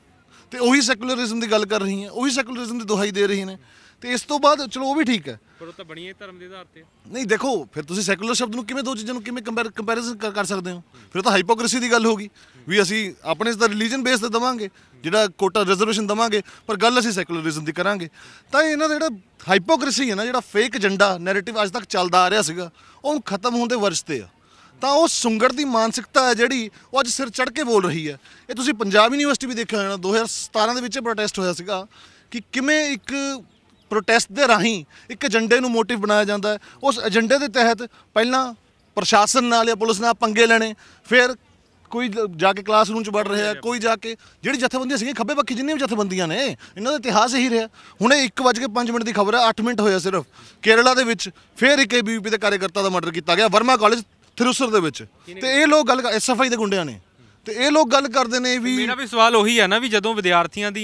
ਤੇ ਉਹੀ ਸੈਕੂਲਰਿਜ਼ਮ ਦੀ ਗੱਲ ਕਰ ਰਹੀਆਂ ਉਹੀ ਸੈਕੂਲਰਿਜ਼ਮ ਦੀ ਦੁਹਾਈ ਦੇ ਰਹੀਆਂ ਨੇ ਤੇ ਇਸ ਤੋਂ ਬਾਅਦ ਚਲੋ ਉਹ ਵੀ ਠੀਕ ਹੈ ਪਰ ਉਹ ਤਾਂ ਬਣੀਏ ਧਰਮ ਦੇ ਆਧਾਰ ਤੇ ਨਹੀਂ ਦੇਖੋ ਫਿਰ ਤੁਸੀਂ ਸੈਕੂਲਰ ਸ਼ਬਦ ਨੂੰ ਕਿਵੇਂ ਦੋ ਚੀਜ਼ਾਂ ਨੂੰ ਕਿਵੇਂ ਕੰਪੈਰੀਜ਼ਨ ਕਰ ਸਕਦੇ ਹੋ ਫਿਰ ਤਾਂ ਹਾਈਪੋਕ੍ਰੇਸੀ ਦੀ ਗੱਲ ਹੋ ਗਈ ਵੀ ਅਸੀਂ ਆਪਣੇ ਦਾ ਰਿਲੀਜੀਅਨ ਬੇਸ ਤੇ ਦਵਾਂਗੇ ਜਿਹੜਾ ਕੋਟਾ ਰਿਜ਼ਰਵੇਸ਼ਨ ਦਵਾਂਗੇ ਪਰ ਗੱਲ ਅਸੀਂ ਸੈਕੂਲਰਿਜ਼ਮ ਦੀ ਕਰਾਂਗੇ ਤਾਂ ਇਹਨਾਂ ਦਾ ਜਿਹੜਾ ਹਾਈਪੋਕ੍ਰੇਸੀ ਹੈ ਨਾ ਜਿਹੜਾ ਫੇਕ ਏਜੰਡਾ ਨੈਰੇਟਿਵ ਅੱਜ ਤੱਕ ਚੱਲਦਾ ਆ ਰਿਹਾ ਸੀਗਾ ਉਹ ਖਤਮ ਹੋਣ ਦੇ ਵਰਸ ਤੇ ਆ ਤਾਂ ਉਹ ਸੁੰਗੜ ਦੀ ਮਾਨਸਿਕਤਾ ਹੈ ਜਿਹੜੀ ਉਹ ਅੱਜ ਸਿਰ ਚੜ ਕੇ ਬੋਲ ਰਹੀ ਹੈ ਇਹ ਤੁਸੀਂ ਪੰਜਾਬ ਯੂਨੀਵਰਸਿਟੀ ਵੀ ਦੇਖਿਆ ਹੋਣਾ 2017 ਦੇ ਵਿੱਚ ਪ੍ਰੋਟੈਸਟ ਹੋਇਆ ਸੀਗਾ ਕਿ ਕਿਵੇਂ ਇੱਕ ਪ੍ਰੋਟੈਸਟ ਦੇ ਰਾਹੀਂ ਇੱਕ ਏਜੰਡੇ ਨੂੰ ਮੋਟਿਵ ਬਣਾਇਆ ਜਾਂਦਾ ਹੈ ਉਸ ਏਜੰਡੇ ਦੇ ਤਹਿਤ ਪਹਿਲਾਂ ਪ੍ਰਸ਼ਾਸਨ ਨਾਲ ਜਾਂ ਪੁਲਿਸ ਨਾਲ ਪੰਗੇ ਲੈਣੇ ਫਿਰ ਕੋਈ ਜਾ ਕੇ ਕਲਾਸਰੂਮ ਚ ਵੜ ਰਿਹਾ ਕੋਈ ਜਾ ਕੇ ਜਿਹੜੀ ਜਥੇਬੰਦੀਆਂ ਸੀਗੀਆਂ ਖੱਬੇ ਪੱਖੀ ਜਿੰਨੀਆਂ ਵੀ ਜਥੇਬੰਦੀਆਂ ਨੇ ਇਹਨਾਂ ਦਾ ਇਤਿਹਾਸ ਇਹੀ ਰਿਹਾ ਹੁਣੇ 1:05 ਮਿੰਟ ਦੀ ਖਬਰ ਹੈ 8 ਮਿੰਟ ਹੋਇਆ ਸਿਰਫ ਕੇਰਲਾ ਦੇ ਵਿੱਚ ਫਿਰ ਇੱਕ ਏਬੀਪੀ ਦੇ ਕਾਰਜਕਰਤਾ ਦਾ ਮਰਡਰ ਕੀਤਾ ਗਿਆ ਵਰਮਾ ਕਾਲਜ ਥਰੂਸਰ ਦੇ ਵਿੱਚ ਤੇ ਇਹ ਲੋਕ ਗੱਲ ਐਸਐਫਆਈ ਦੇ ਗੁੰਡਿਆਂ ਨੇ ਤੇ ਇਹ ਲੋਕ ਗੱਲ ਕਰਦੇ ਨੇ ਵੀ ਮੇਰਾ ਵੀ ਸਵਾਲ ਉਹੀ ਆ ਨਾ ਵੀ ਜਦੋਂ ਵਿਦਿਆਰਥੀਆਂ ਦੀ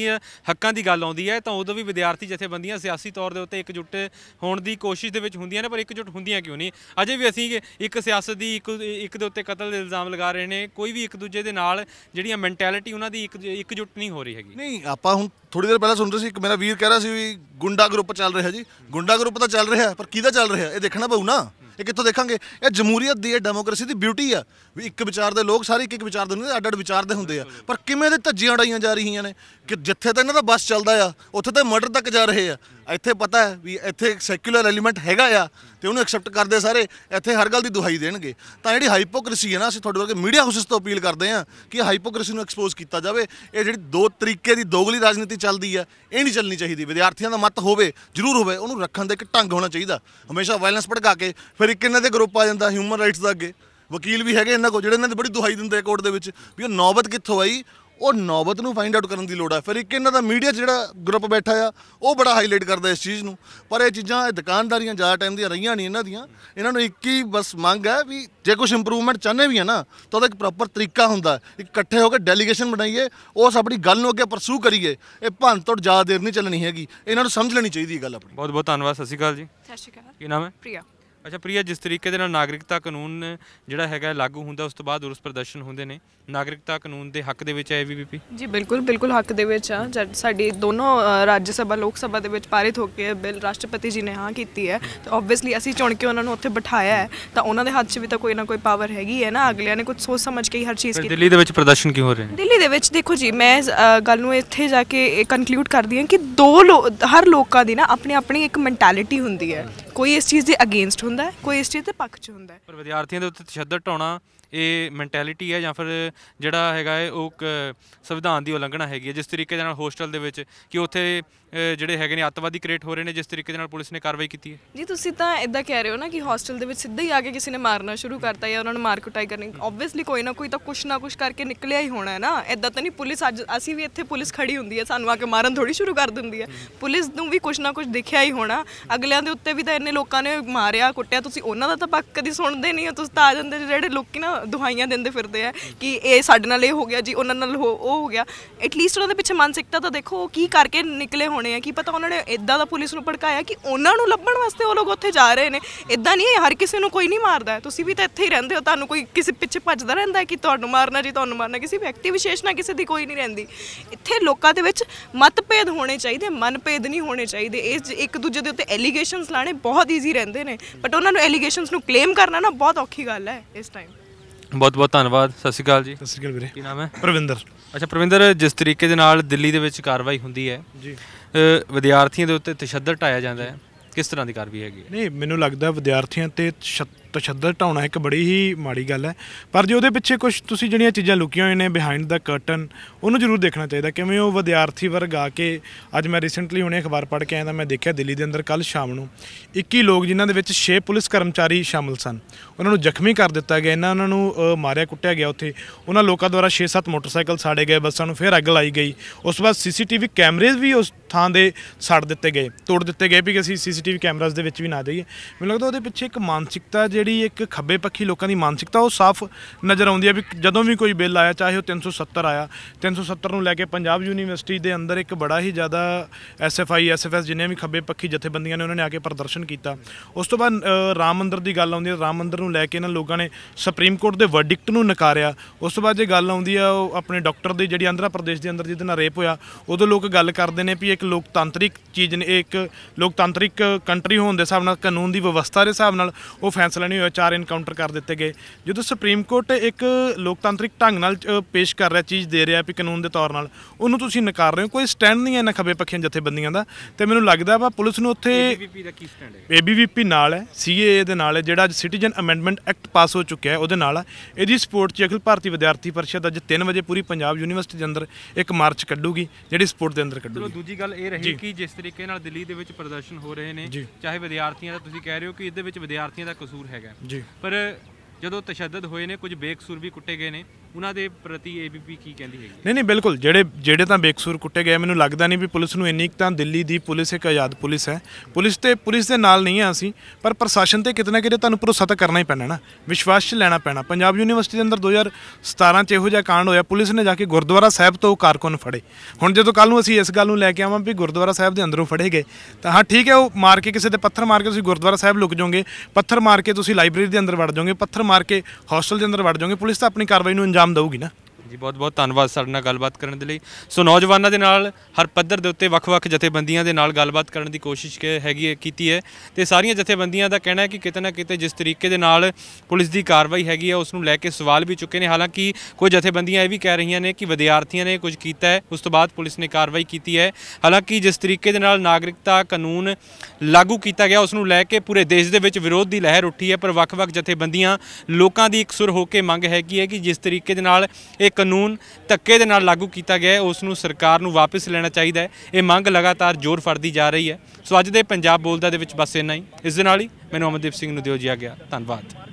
ਹੱਕਾਂ ਦੀ ਗੱਲ ਆਉਂਦੀ ਹੈ ਤਾਂ ਉਦੋਂ ਵੀ ਵਿਦਿਆਰਥੀ ਜਥੇਬੰਦੀਆਂ ਸਿਆਸੀ ਤੌਰ ਦੇ ਉੱਤੇ ਇਕਜੁੱਟ ਹੋਣ ਦੀ ਕੋਸ਼ਿਸ਼ ਦੇ ਵਿੱਚ ਹੁੰਦੀਆਂ ਨੇ ਪਰ ਇਕਜੁੱਟ ਹੁੰਦੀਆਂ ਕਿਉਂ ਨਹੀਂ ਅਜੇ ਵੀ ਅਸੀਂ ਇੱਕ ਸਿਆਸਤ ਦੀ ਇੱਕ ਇੱਕ ਦੇ ਉੱਤੇ ਕਤਲ ਦੇ ਇਲਜ਼ਾਮ ਲਗਾ ਰਹੇ ਨੇ ਕੋਈ ਵੀ ਇੱਕ ਦੂਜੇ ਦੇ ਨਾਲ ਜਿਹੜੀਆਂ ਮੈਂਟੈਲਿਟੀ ਉਹਨਾਂ ਦੀ ਇੱਕ ਇਕਜੁੱਟ ਨਹੀਂ ਹੋ ਰਹੀ ਹੈਗੀ ਨਹੀਂ ਆਪਾਂ ਹੁਣ ਥੋੜੀ ਦੇਰ ਪਹਿਲਾਂ ਸੁਣ ਰਹੇ ਸੀ ਇੱਕ ਮੇਰਾ ਵੀਰ ਕਹਿ ਰਿਹਾ ਸੀ ਵੀ ਗੁੰਡਾ ਗਰੁੱਪ ਚੱਲ ਰਿਹਾ ਜੀ ਗੁੰਡਾ ਗਰੁੱਪ ਤਾਂ ਚੱਲ ਰਿਹਾ ਪਰ ਕਿਹਦਾ ਚੱਲ ਰਿਹਾ ਇਹ ਦੇਖਣਾ ਪਊ ਨਾ ਇਹ ਕਿੱਥੋਂ ਦੇਖਾਂਗੇ ਇਹ ਜਮਹੂਰੀਅਤ ਦੀ ਇਹ ਡੈਮੋਕ੍ਰੇਸੀ ਦੀ ਬਿਊਟੀ ਆ ਵੀ ਇੱਕ ਵਿਚਾਰ ਦੇ ਲੋਕ ਸਾਰੇ ਇੱਕ ਇੱਕ ਵਿਚਾਰ ਦੇ ਹੁੰਦੇ ਅੱਡ ਅੱਡ ਵਿਚਾਰ ਦੇ ਹੁੰਦੇ ਆ ਪਰ ਕਿਵੇਂ ਦੇ ਧੱਜੀਆਂ ਉਡਾਈਆਂ ਜਾ ਰਹੀਆਂ ਨੇ ਕਿ ਜਿੱਥੇ ਤਾਂ ਇਹਨਾਂ ਦਾ ਬਸ ਚੱਲਦਾ ਆ ਉੱਥੇ ਤਾਂ ਮਰਡਰ ਤੱਕ ਜਾ ਰਹੇ ਆ ਇੱਥੇ ਪਤਾ ਹੈ ਵੀ ਇੱਥੇ ਸੈਕੂਲਰ ਐਲੀਮੈਂਟ ਹੈਗਾ ਆ ਤੇ ਉਹਨੂੰ ਐਕਸੈਪਟ ਕਰਦੇ ਸਾਰੇ ਇੱਥੇ ਹਰ ਗੱਲ ਦੀ ਦੁਹਾਈ ਦੇਣਗੇ ਤਾਂ ਜਿਹੜੀ ਹਾਈਪੋਕ੍ਰੇਸੀ ਹੈ ਨਾ ਅਸੀਂ ਤੁਹਾਡੇ ਵਰਗੇ ਮੀਡੀਆ ਹਾਊਸਸ ਤੋਂ ਅਪੀਲ ਕਰਦੇ ਆ ਕਿ ਹਾਈਪੋਕ੍ਰੇਸੀ ਨੂੰ ਐਕਸਪੋਜ਼ ਕੀਤਾ ਜਾਵੇ ਇਹ ਜਿਹੜੀ ਦੋ ਤਰੀਕੇ ਦੀ ਦੋਗਲੀ ਰਾਜਨੀਤੀ ਚੱਲਦੀ ਆ ਇਹ ਨਹੀਂ ਚੱਲਣੀ ਚਾਹੀਦੀ ਵਿਦਿਆਰਥੀਆਂ ਦਾ ਮਤ ਹੋਵੇ ਜ਼ਰੂਰ ਹੋਵੇ ਉਹਨੂੰ ਰੱਖਣ ਦਾ ਇੱਕ ਢੰਗ ਹੋਣਾ ਚਾਹੀਦਾ ਹਮੇਸ਼ਾ ਵਾਇਲੈਂਸ ਭੜਕਾ ਕੇ ਫਿਰ ਇੱਕ ਇਹਨਾਂ ਦੇ ਗਰੁੱਪ ਆ ਜਾਂਦਾ ਹਿਊਮਨ ਰਾਈਟਸ ਦਾ ਅੱਗੇ ਵਕੀਲ ਵੀ ਹੈਗੇ ਇਹਨਾਂ ਕੋ ਜਿਹੜੇ ਇਹਨਾਂ ਦੀ ਬੜੀ ਦੁਹਾਈ ਦਿੰਦੇ ਕੋਰਟ ਦੇ ਵਿੱਚ ਵੀ ਉਹ ਨੌਬਤ ਕਿੱਥੋਂ ਆਈ ਉਹ ਨੌਬਤ ਨੂੰ ਫਾਈਂਡ ਆਊਟ ਕਰਨ ਦੀ ਲੋੜ ਹੈ ਫਿਰ ਇੱਕ ਇਹਨਾਂ ਦਾ ਮੀਡੀਆ ਜਿਹੜਾ ਗਰੁੱਪ ਬੈਠਾ ਆ ਉਹ ਬੜਾ ਹਾਈਲਾਈਟ ਕਰਦਾ ਇਸ ਚੀਜ਼ ਨੂੰ ਪਰ ਇਹ ਚੀਜ਼ਾਂ ਇਹ ਦੁਕਾਨਦਾਰੀਆਂ ਜ਼ਿਆਦਾ ਟਾਈਮ ਦੀਆਂ ਰਹੀਆਂ ਨਹੀਂ ਇਹਨਾਂ ਦੀਆਂ ਇਹਨਾਂ ਨੂੰ ਇੱਕ ਹੀ ਬਸ ਮੰਗ ਹੈ ਵੀ ਜੇ ਕੁਝ ਇੰਪਰੂਵਮੈਂਟ ਚਾਹਨੇ ਵੀ ਆ ਨਾ ਤਾਂ ਉਹਦਾ ਇੱਕ ਪ੍ਰੋਪਰ ਤਰੀਕਾ ਹੁੰਦਾ ਇਕੱਠੇ ਹੋ ਕੇ ਡੈਲੀਗੇਸ਼ਨ ਬਣਾਈਏ ਉਸ ਆਪਣੀ ਗੱਲ ਨੂੰ ਅੱਗੇ ਪਰਸੂ ਕਰੀਏ ਇਹ ਭੰਨ ਤੋੜ ਜ਼ਿਆਦਾ ਦੇਰ ਨਹੀਂ ਚੱਲਣੀ ਹੈਗੀ ਇਹਨਾਂ ਨੂੰ ਸਮਝ ਲੈਣੀ ਚਾਹੀਦੀ ਇਹ ਗੱਲ ਆਪਣੀ ਬਹੁਤ ਬਹੁਤ ਧੰਨਵਾਦ ਸਤਿ ਕਾਲ ਜੀ ਸਤਿ ਸ਼੍ਰੀ ਅਕਾਲ ਕੀ ਨਾਮ ਹੈ ਪ੍ਰਿਆ ਅੱਛਾ ਪ੍ਰਿਆ ਜਿਸ ਤਰੀਕੇ ਦੇ ਨਾਲ ਨਾਗਰਿਕਤਾ ਕਾਨੂੰਨ ਜਿਹੜਾ ਹੈਗਾ ਲਾਗੂ ਹੁੰਦਾ ਉਸ ਤੋਂ ਬਾਅਦ ਉਸ ਪ੍ਰਦਰਸ਼ਨ ਹੁੰਦੇ ਨੇ ਨਾਗਰਿਕਤਾ ਕਾਨੂੰਨ ਦੇ ਹੱਕ ਦੇ ਵਿੱਚ ਹੈ ਵੀਪੀਪੀ ਜੀ ਬਿਲਕੁਲ ਬਿਲਕੁਲ ਹੱਕ ਦੇ ਵਿੱਚ ਆ ਸਾਡੀ ਦੋਨੋਂ ਰਾਜ ਸਭਾ ਲੋਕ ਸਭਾ ਦੇ ਵਿੱਚ ਪਾਰਿਤ ਹੋ ਕੇ ਬਿੱਲ ਰਾਸ਼ਟਰਪਤੀ ਜੀ ਨੇ ਹਾਂ ਕੀਤੀ ਹੈ ਤਾਂ ਆਬਵੀਅਸਲੀ ਅਸੀਂ ਚੁਣ ਕੇ ਉਹਨਾਂ ਨੂੰ ਉੱਥੇ ਬਿਠਾਇਆ ਹੈ ਤਾਂ ਉਹਨਾਂ ਦੇ ਹੱਥ 'ਚ ਵੀ ਤਾਂ ਕੋਈ ਨਾ ਕੋਈ ਪਾਵਰ ਹੈਗੀ ਹੈ ਨਾ ਅਗਲਿਆਂ ਨੇ ਕੁਝ ਸੋਚ ਸਮਝ ਕੇ ਹਰ ਚੀਜ਼ ਕੀਤੀ ਦਿੱਲੀ ਦੇ ਵਿੱਚ ਪ੍ਰਦਰਸ਼ਨ ਕਿਉਂ ਹੋ ਰਹੇ ਨੇ ਦਿੱਲੀ ਦੇ ਵਿੱਚ ਦੇਖੋ ਜੀ ਮੈਂ ਗੱਲ ਨੂੰ ਇੱਥੇ ਜਾ ਕੇ ਕਨਕਲੂਡ ਕਰਦੀ ਹਾਂ ਕਿ ਦੋ ਹਰ ਲੋਕਾਂ ਦੀ ਨਾ ਆਪਣੀ ਆਪਣੀ ਇੱਕ ਮੈਂਟੈਲਿਟੀ ਹੁੰਦੀ ਹੈ ਕੋਈ ਇਸ ਚੀਜ਼ ਦੇ ਅਗੇਂਸਟ ਹੁੰਦਾ ਕੋਈ ਇਸ ਚੀਜ਼ ਦੇ ਪੱਖ 'ਚ ਹੁੰਦਾ ਪਰ ਵਿਦਿਆਰਥੀਆਂ ਦੇ ਉੱਤੇ ਤਸ਼ੱਦਦ ਢਾਉਣਾ ਇਹ ਮੈਂਟੈਲਿਟੀ ਹੈ ਜਾਂ ਫਿਰ ਜਿਹੜਾ ਹੈਗਾ ਹੈ ਉਹ ਸੰਵਿਧਾਨ ਦੀ ਉਲੰਘਣਾ ਹੈਗੀ ਹੈ ਜਿਸ ਤਰੀਕੇ ਨਾਲ ਹੋਸਟਲ ਦੇ ਵਿੱਚ ਕਿ ਉੱਥੇ ਜਿਹੜੇ ਹੈਗੇ ਨੇ ਅੱਤਵਾਦੀ ਕ੍ਰੀਏਟ ਹੋ ਰਹੇ ਨੇ ਜਿਸ ਤਰੀਕੇ ਦੇ ਨਾਲ ਪੁਲਿਸ ਨੇ ਕਾਰਵਾਈ ਕੀਤੀ ਹੈ ਜੀ ਤੁਸੀਂ ਤਾਂ ਇਦਾਂ ਕਹਿ ਰਹੇ ਹੋ ਨਾ ਕਿ ਹੌਸਟਲ ਦੇ ਵਿੱਚ ਸਿੱਧਾ ਹੀ ਆ ਕੇ ਕਿਸੇ ਨੇ ਮਾਰਨਾ ਸ਼ੁਰੂ ਕਰਤਾ ਜਾਂ ਉਹਨਾਂ ਨੂੰ ਮਾਰ ਕੁਟਾਈ ਕਰਨੀ ਆਬਵੀਅਸਲੀ ਕੋਈ ਨਾ ਕੋਈ ਤਾਂ ਕੁਛ ਨਾ ਕੁਛ ਕਰਕੇ ਨਿਕਲਿਆ ਹੀ ਹੋਣਾ ਹੈ ਨਾ ਇਦਾਂ ਤਾਂ ਨਹੀਂ ਪੁਲਿਸ ਅੱਜ ਅਸੀਂ ਵੀ ਇੱਥੇ ਪੁਲਿਸ ਖੜੀ ਹੁੰਦੀ ਹੈ ਸਾਨੂੰ ਆ ਕੇ ਮਾਰਨ ਥੋੜੀ ਸ਼ੁਰੂ ਕਰ ਦਿੰਦੀ ਹੈ ਪੁਲਿਸ ਨੂੰ ਵੀ ਕੁਛ ਨਾ ਕੁਛ ਦੇਖਿਆ ਹੀ ਹੋਣਾ ਅਗਲਿਆਂ ਦੇ ਉੱਤੇ ਵੀ ਤਾਂ ਇੰਨੇ ਲੋਕਾਂ ਨੇ ਮਾਰਿਆ ਕੁੱਟਿਆ ਤੁਸੀਂ ਉਹਨਾਂ ਦਾ ਤਾਂ ਪੱਕ ਕਦੀ ਸੁਣਦੇ ਨਹੀਂ ਹੋ ਤੁਸੀਂ ਤਾਂ ਆ ਜਾਂਦੇ ਜਿਹੜੇ ਲੋਕੀ ਨਾ ਦੁਹਾਈਆਂ ਦਿੰਦੇ ਫਿਰਦੇ ਆ ਕਿ ਇਹ ਸਾਡੇ ਨਾਲ ਇਹ ਹੋ ਗਿਆ ਜੀ ਉਹਨਾਂ ਨਾਲ ਉਹ ਹੋ ਗਿਆ ਐਟਲੀਸਟ ਉਹਨਾਂ ਦੇ ਪਿੱਛੇ ਮਾਨਸਿਕਤਾ ਤਾਂ ਦੇਖੋ ਉਹ ਕੀ ਕਰਕੇ ਨਿਕਲੇ ਹੋਣੇ ਆ ਕੀ ਪਤਾ ਉਹਨਾਂ ਨੇ ਇਦਾਂ ਦਾ ਪੁਲਿਸ ਨੂੰ ਭੜਕਾਇਆ ਕਿ ਉਹਨਾਂ ਨੂੰ ਲੱਭਣ ਵਾਸਤੇ ਉਹ ਲੋਕ ਉੱਥੇ ਜਾ ਰਹੇ ਨੇ ਇਦਾਂ ਨਹੀਂ ਹਰ ਕਿਸੇ ਨੂੰ ਕੋਈ ਨਹੀਂ ਮਾਰਦਾ ਤੁਸੀਂ ਵੀ ਤਾਂ ਇੱਥੇ ਹੀ ਰਹਿੰਦੇ ਹੋ ਤੁਹਾਨੂੰ ਕੋਈ ਕਿਸੇ ਪਿੱਛੇ ਭੱਜਦਾ ਰਹਿੰਦਾ ਕਿ ਤੁਹਾਨੂੰ ਮਾਰਨਾ ਜੀ ਤੁਹਾਨੂੰ ਮਾਰਨਾ ਕਿਸੇ ਵਿਅਕਤੀ ਵਿਸ਼ੇਸ਼ ਨਾਲ ਕਿਸੇ ਦੀ ਕੋਈ ਨਹੀਂ ਰਹਿੰਦੀ ਇੱਥੇ ਲੋਕਾਂ ਦੇ ਵਿੱਚ ਮਤਭੇਦ ਹੋਣੇ ਚਾਹੀਦੇ ਮਨਭੇਦ ਨਹੀਂ ਹੋਣੇ ਚਾਹੀਦੇ ਇਹ ਇੱਕ ਦੂਜੇ ਦੇ ਉੱਤੇ ਐਲੀਗੇਸ਼ਨਸ ਲਾਣੇ ਬਹੁਤ ਈਜ਼ੀ ਰਹਿੰਦੇ ਨੇ ਬਟ ਉਹਨਾਂ ਨੂੰ ਐਲੀਗੇਸ਼ਨਸ ਨੂੰ ਕਲੇਮ ਕਰਨਾ ਨਾ ਬਹੁਤ ਔਖੀ ਗੱਲ ਹੈ ਇਸ ਟਾਈਮ ਬਹੁਤ ਬਹੁਤ ਧੰਨਵਾਦ ਸਤਿ ਸ਼੍ਰੀ ਅਕਾਲ ਜੀ ਸਤਿ ਸ਼੍ਰੀ ਅਕਾਲ ਵੀਰੇ ਕੀ ਨਾਮ ਹੈ ਪ੍ਰਵਿੰਦਰ ਅੱਛਾ ਪ੍ਰਵਿੰਦਰ ਜਿਸ ਤਰੀਕੇ ਦੇ ਨਾਲ ਦਿੱਲੀ ਦੇ ਵਿੱਚ ਕਾਰਵਾਈ ਹੁੰਦੀ ਹੈ ਜੀ ਵਿਦਿਆਰਥੀਆਂ ਦੇ ਉੱਤੇ ਤਸ਼ੱਦਦ ਟਾਇਆ ਜਾਂਦਾ ਹੈ ਕਿਸ ਤਰ੍ਹਾਂ ਦੀ ਕਾਰਵਾਈ ਹੈਗੀ ਨਹੀਂ ਮੈਨੂੰ ਲੱਗਦਾ ਵਿਦਿਆਰਥੀਆਂ ਤੇ ਤਸ਼ੱਦਦ ਢਾਉਣਾ ਇੱਕ ਬੜੀ ਹੀ ਮਾੜੀ ਗੱਲ ਹੈ ਪਰ ਜੇ ਉਹਦੇ ਪਿੱਛੇ ਕੁਝ ਤੁਸੀਂ ਜਿਹੜੀਆਂ ਚੀਜ਼ਾਂ ਲੁਕੀਆਂ ਹੋਈਆਂ ਨੇ ਬਿਹਾਈਂਡ ਦਾ ਕਰਟਨ ਉਹਨੂੰ ਜ਼ਰੂਰ ਦੇਖਣਾ ਚਾਹੀਦਾ ਕਿਵੇਂ ਉਹ ਵਿਦਿਆਰਥੀ ਵਰਗ ਆ ਕੇ ਅੱਜ ਮੈਂ ਰੀਸੈਂਟਲੀ ਹੁਣੇ ਅਖਬਾਰ ਪੜ੍ਹ ਕੇ ਆਇਆ ਤਾਂ ਮੈਂ ਦੇਖਿਆ ਦਿੱਲੀ ਦੇ ਅੰਦਰ ਕੱਲ ਸ਼ਾਮ ਨੂੰ 21 ਲੋਕ ਜਿਨ੍ਹਾਂ ਦੇ ਵਿੱਚ 6 ਪੁਲਿਸ ਕਰਮਚਾਰੀ ਸ਼ਾਮਲ ਸਨ ਉਹਨਾਂ ਨੂੰ ਜ਼ਖਮੀ ਕਰ ਦਿੱਤਾ ਗਿਆ ਇਹਨਾਂ ਉਹਨਾਂ ਨੂੰ ਮਾਰਿਆ ਕੁੱਟਿਆ ਗਿਆ ਉੱਥੇ ਉਹਨਾਂ ਲੋਕਾਂ ਦੁਆਰਾ 6-7 ਮੋਟਰਸਾਈਕਲ ਸਾੜੇ ਗਏ ਬੱਸਾਂ ਨੂੰ ਫਿਰ ਅੱਗ ਲਾਈ ਗਈ ਉਸ ਬਾਅਦ ਸੀਸੀਟੀਵੀ ਕੈਮਰੇਜ਼ ਵੀ ਉਸ ਥਾਂ ਦੇ ਸਾੜ ਦਿੱਤੇ ਗਏ ਤੋੜ ਦਿੱਤੇ ਗਏ ਵੀ ਕਿ ਅਸੀਂ ਸੀਸੀਟੀਵੀ ਕੈਮਰਾਜ਼ ਦੇ ਵਿੱਚ ਵੀ ਨਾ ਜਾਈਏ ਮੈਨੂੰ ਲੱਗਦਾ ਉਹਦੇ ਪਿੱਛੇ ਇੱਕ ਮਾਨਸਿਕਤਾ ਜਿਹੜੀ ਜਿਹੜੀ ਇੱਕ ਖੱਬੇ ਪੱਖੀ ਲੋਕਾਂ ਦੀ ਮਾਨਸਿਕਤਾ ਉਹ ਸਾਫ਼ ਨਜ਼ਰ ਆਉਂਦੀ ਹੈ ਵੀ ਜਦੋਂ ਵੀ ਕੋਈ ਬਿੱਲ ਆਇਆ ਚਾਹੇ ਉਹ 370 ਆਇਆ 370 ਨੂੰ ਲੈ ਕੇ ਪੰਜਾਬ ਯੂਨੀਵਰਸਿਟੀ ਦੇ ਅੰਦਰ ਇੱਕ ਬੜਾ ਹੀ ਜ਼ਿਆਦਾ ਐਸਐਫਆਈ ਐਸਐਫਐਸ ਜਿੰਨੇ ਵੀ ਖੱਬੇ ਪੱਖੀ ਜਥੇਬੰਦੀਆਂ ਨੇ ਉਹਨਾਂ ਨੇ ਆ ਕੇ ਪ੍ਰਦਰਸ਼ਨ ਕੀਤਾ ਉਸ ਤੋਂ ਬਾਅਦ ਰਾਮ ਮੰਦਿਰ ਦੀ ਗੱਲ ਆਉਂਦੀ ਹੈ ਰਾਮ ਮੰਦਿਰ ਨੂੰ ਲੈ ਕੇ ਇਹਨਾਂ ਲੋਕਾਂ ਨੇ ਸੁਪਰੀਮ ਕੋਰਟ ਦੇ ਵਰਡਿਕਟ ਨੂੰ ਨਕਾਰਿਆ ਉਸ ਤੋਂ ਬਾਅਦ ਜੇ ਗੱਲ ਆਉਂਦੀ ਹੈ ਉਹ ਆਪਣੇ ਡਾਕਟਰ ਦੀ ਜਿਹੜੀ ਆਂਧਰਾ ਪ੍ਰਦੇਸ਼ ਦੇ ਅੰਦਰ ਜਿਹਦੇ ਨਾਲ ਰੇਪ ਹੋਇਆ ਉਦੋਂ ਲੋਕ ਗੱਲ ਕਰਦੇ ਨੇ ਵੀ ਇੱਕ ਲੋਕਤੰਤਰਿਕ ਚੀਜ਼ ਨੇ ਇੱਕ ਲੋਕਤੰਤਰਿਕ ਕੰਟਰੀ ਹੋਣ ਦੇ ਹਿਸਾਬ ਨਾਲ ਕਾਨੂੰਨ ਦੀ ਵਿਵਸਥਾ ਦੇ ਹਿਸਾਬ ਨਾਲ ਉਹ ਫੈਸਲਾ ਨਹੀਂ ਨਹੀਂ ਹੋਇਆ ਚਾਰ ਇਨਕਾਊਂਟਰ ਕਰ ਦਿੱਤੇ ਗਏ ਜਦੋਂ ਸੁਪਰੀਮ ਕੋਰਟ ਇੱਕ ਲੋਕਤੰਤਰਿਕ ਢੰਗ ਨਾਲ ਪੇਸ਼ ਕਰ ਰਿਹਾ ਚੀਜ਼ ਦੇ ਰਿਹਾ ਵੀ ਕਾਨੂੰਨ ਦੇ ਤੌਰ ਨਾਲ ਉਹਨੂੰ ਤੁਸੀਂ ਨਕਾਰ ਰਹੇ ਹੋ ਕੋਈ ਸਟੈਂਡ ਨਹੀਂ ਹੈ ਇਹਨਾਂ ਖੱਬੇ ਪੱਖੀਆਂ ਜਥੇਬੰਦੀਆਂ ਦਾ ਤੇ ਮੈਨੂੰ ਲੱਗਦਾ ਵਾ ਪੁਲਿਸ ਨੂੰ ਉੱਥੇ ਏਬੀਵੀਪੀ ਦਾ ਕੀ ਸਟੈਂਡ ਹੈ ਏਬੀਵੀਪੀ ਨਾਲ ਹੈ ਸੀਏਏ ਦੇ ਨਾਲ ਹੈ ਜਿਹੜਾ ਅੱਜ ਸਿਟੀਜ਼ਨ ਅਮੈਂਡਮੈਂਟ ਐਕਟ ਪਾਸ ਹੋ ਚੁੱਕਿਆ ਹੈ ਉਹਦੇ ਨਾਲ ਇਹਦੀ ਸਪੋਰਟ 'ਚ ਅਖਿਲ ਭਾਰਤੀ ਵਿਦਿਆਰਥੀ ਪਰਿਸ਼ਦ ਅੱਜ 3 ਵਜੇ ਪੂਰੀ ਪੰਜਾਬ ਯੂਨੀਵਰਸਿਟੀ ਦੇ ਅੰਦਰ ਇੱਕ ਮਾਰਚ ਕੱਢੂਗੀ ਜਿਹੜੀ ਸਪੋਰਟ ਦੇ ਅੰਦਰ ਕੱਢੂਗੀ ਚਲੋ ਦੂਜੀ ਗੱਲ ਇਹ ਰਹੀ ਕਿ ਜਿਸ ਤਰੀਕੇ ਨਾਲ ਦਿੱਲੀ ਦੇ ਵਿੱਚ ਪ੍ਰਦਰਸ਼ਨ ਹੋ ਰਹੇ ਨੇ ਚਾਹੇ ਵਿਦਿਆਰਥੀਆਂ ਦਾ ਤੁਸੀਂ ਕਹਿ ਰਹੇ ਹੋ ਕਿ ਇਹਦੇ ਵਿੱਚ ਵਿਦਿਆਰਥੀਆਂ ਦਾ ਕਸੂਰ ਹੈ ਹੈਗਾ ਜੀ ਪਰ ਜਦੋਂ ਤਸ਼ੱਦਦ ਹੋਏ ਨੇ ਕੁਝ ਬੇਕਸੂਰ ਵੀ ਕੁੱਟੇ ਗਏ ਨੇ ਉਹਨਾਂ ਦੇ ਪ੍ਰਤੀ ਏਬੀਪੀ ਕੀ ਕਹਿੰਦੀ ਹੈਗੀ ਨਹੀਂ ਨਹੀਂ ਬਿਲਕੁਲ ਜਿਹੜੇ ਜਿਹੜੇ ਤਾਂ ਬੇਕਸੂਰ ਕੁੱਟੇ ਗਏ ਮੈਨੂੰ ਲੱਗਦਾ ਨਹੀਂ ਵੀ ਪੁਲਿਸ ਨੂੰ ਇੰਨੀ ਤਾਂ ਦਿੱਲੀ ਦੀ ਪੁਲਿਸ ਇੱਕ ਆਜ਼ਾਦ ਪੁਲਿਸ ਹੈ ਪੁਲਿਸ ਤੇ ਪੁਲਿਸ ਦੇ ਨਾਲ ਨਹੀਂ ਆ ਅਸੀਂ ਪਰ ਪ੍ਰਸ਼ਾਸਨ ਤੇ ਕਿਤਨਾ ਕਿਤੇ ਤੁਹਾਨੂੰ ਭਰੋਸਾ ਤਾਂ ਕਰਨਾ ਹੀ ਪੈਣਾ ਨਾ ਵਿਸ਼ਵਾਸ 'ਚ ਲੈਣਾ ਪੈਣਾ ਪੰਜਾਬ ਯੂਨੀਵਰਸਿਟੀ ਦੇ ਅੰਦਰ 2017 'ਚ ਇਹੋ ਜਿਹਾ ਕਾਂਡ ਹੋਇਆ ਪੁਲਿਸ ਨੇ ਜਾ ਕੇ ਗੁਰਦੁਆਰਾ ਸਾਹਿਬ ਤੋਂ ਉਹ ਕਾਰਕੁਨ ਫੜੇ ਹੁਣ ਜਦੋਂ ਕੱਲ ਨੂੰ ਅਸੀਂ ਇਸ ਗੱਲ ਨੂੰ ਲੈ ਕੇ ਆਵਾਂ ਵੀ ਗੁਰਦੁਆਰਾ ਸਾਹਿਬ ਦੇ ਅੰਦਰੋਂ ਫੜੇ ਗਏ ਤਾਂ ਹਾਂ ਠੀਕ ਹੈ ਉਹ ਮਾਰ ਕੇ ਕਿਸੇ ਤੇ ਪੱਥਰ ਮਾਰ ਕੇ ਤੁਸੀਂ ਗੁਰਦੁਆਰਾ ਸਾਹਿਬ ਲੁਕ ਜਾਓਗੇ ਪੱਥਰ ਮਾਰ ਕੇ ਤੁਸੀਂ ਲਾਇਬ੍ਰੇਰੀ ਦੇ ਅੰਦਰ ਵੜ ਜਾਓਗੇ ਪੱਥਰ ਮਾਰ ਕੇ ਹੌਸਟਲ ਦੇ ਅੰਦਰ ਵੜ ਜਾਓਗੇ ਪੁਲਿਸ ਤਾਂ ਆਪਣੀ ਕਾਰਵਾਈ ਨੂੰ ਅੰਜਾਮ ਦਊਗੀ ਨਾ ਜੀ ਬਹੁਤ ਬਹੁਤ ਧੰਨਵਾਦ ਸਾਡੇ ਨਾਲ ਗੱਲਬਾਤ ਕਰਨ ਦੇ ਲਈ ਸੋ ਨੌਜਵਾਨਾਂ ਦੇ ਨਾਲ ਹਰ ਪੱਧਰ ਦੇ ਉੱਤੇ ਵੱਖ-ਵੱਖ ਜਥੇਬੰਦੀਆਂ ਦੇ ਨਾਲ ਗੱਲਬਾਤ ਕਰਨ ਦੀ ਕੋਸ਼ਿਸ਼ ਕੀ ਹੈਗੀ ਕੀਤੀ ਹੈ ਤੇ ਸਾਰੀਆਂ ਜਥੇਬੰਦੀਆਂ ਦਾ ਕਹਿਣਾ ਹੈ ਕਿ ਕਿਤੇ ਨਾ ਕਿਤੇ ਜਿਸ ਤਰੀਕੇ ਦੇ ਨਾਲ ਪੁਲਿਸ ਦੀ ਕਾਰਵਾਈ ਹੈਗੀ ਹੈ ਉਸ ਨੂੰ ਲੈ ਕੇ ਸਵਾਲ ਵੀ ਚੁੱਕੇ ਨੇ ਹਾਲਾਂਕਿ ਕੁਝ ਜਥੇਬੰਦੀਆਂ ਇਹ ਵੀ ਕਹਿ ਰਹੀਆਂ ਨੇ ਕਿ ਵਿਦਿਆਰਥੀਆਂ ਨੇ ਕੁਝ ਕੀਤਾ ਹੈ ਉਸ ਤੋਂ ਬਾਅਦ ਪੁਲਿਸ ਨੇ ਕਾਰਵਾਈ ਕੀਤੀ ਹੈ ਹਾਲਾਂਕਿ ਜਿਸ ਤਰੀਕੇ ਦੇ ਨਾਲ ਨਾਗਰਿਕਤਾ ਕਾਨੂੰਨ ਲਾਗੂ ਕੀਤਾ ਗਿਆ ਉਸ ਨੂੰ ਲੈ ਕੇ ਪੂਰੇ ਦੇਸ਼ ਦੇ ਵਿੱਚ ਵਿਰੋਧ ਦੀ ਲਹਿਰ ਉੱਠੀ ਹੈ ਪਰ ਵੱਖ-ਵੱਖ ਜਥੇਬੰਦੀਆਂ ਲੋਕਾਂ ਦੀ ਇਕਸੁਰ ਹੋ ਕੇ ਮੰਗ ਹੈਗੀ ਹੈ ਕਿ ਜਿਸ ਤਰੀਕੇ ਦੇ ਨਾਲ ਇਹ ਕਾਨੂੰਨ ਧੱਕੇ ਦੇ ਨਾਲ ਲਾਗੂ ਕੀਤਾ ਗਿਆ ਉਸ ਨੂੰ ਸਰਕਾਰ ਨੂੰ ਵਾਪਸ ਲੈਣਾ ਚਾਹੀਦਾ ਹੈ ਇਹ ਮੰਗ ਲਗਾਤਾਰ ਜ਼ੋਰ ਫੜਦੀ ਜਾ ਰਹੀ ਹੈ ਸੋ ਅੱਜ ਦੇ ਪੰਜਾਬ ਬੋਲਦਾ ਦੇ ਵਿੱਚ ਬਸ ਇੰਨਾ ਹੀ ਇਸ ਦੇ ਨਾਲ ਹੀ ਮੈਨੂੰ ਅਮਨਦੀਪ ਸਿੰਘ ਨੂੰ ਦਿਓ ਜੀ ਆ ਗਿਆ ਧੰਨਵਾਦ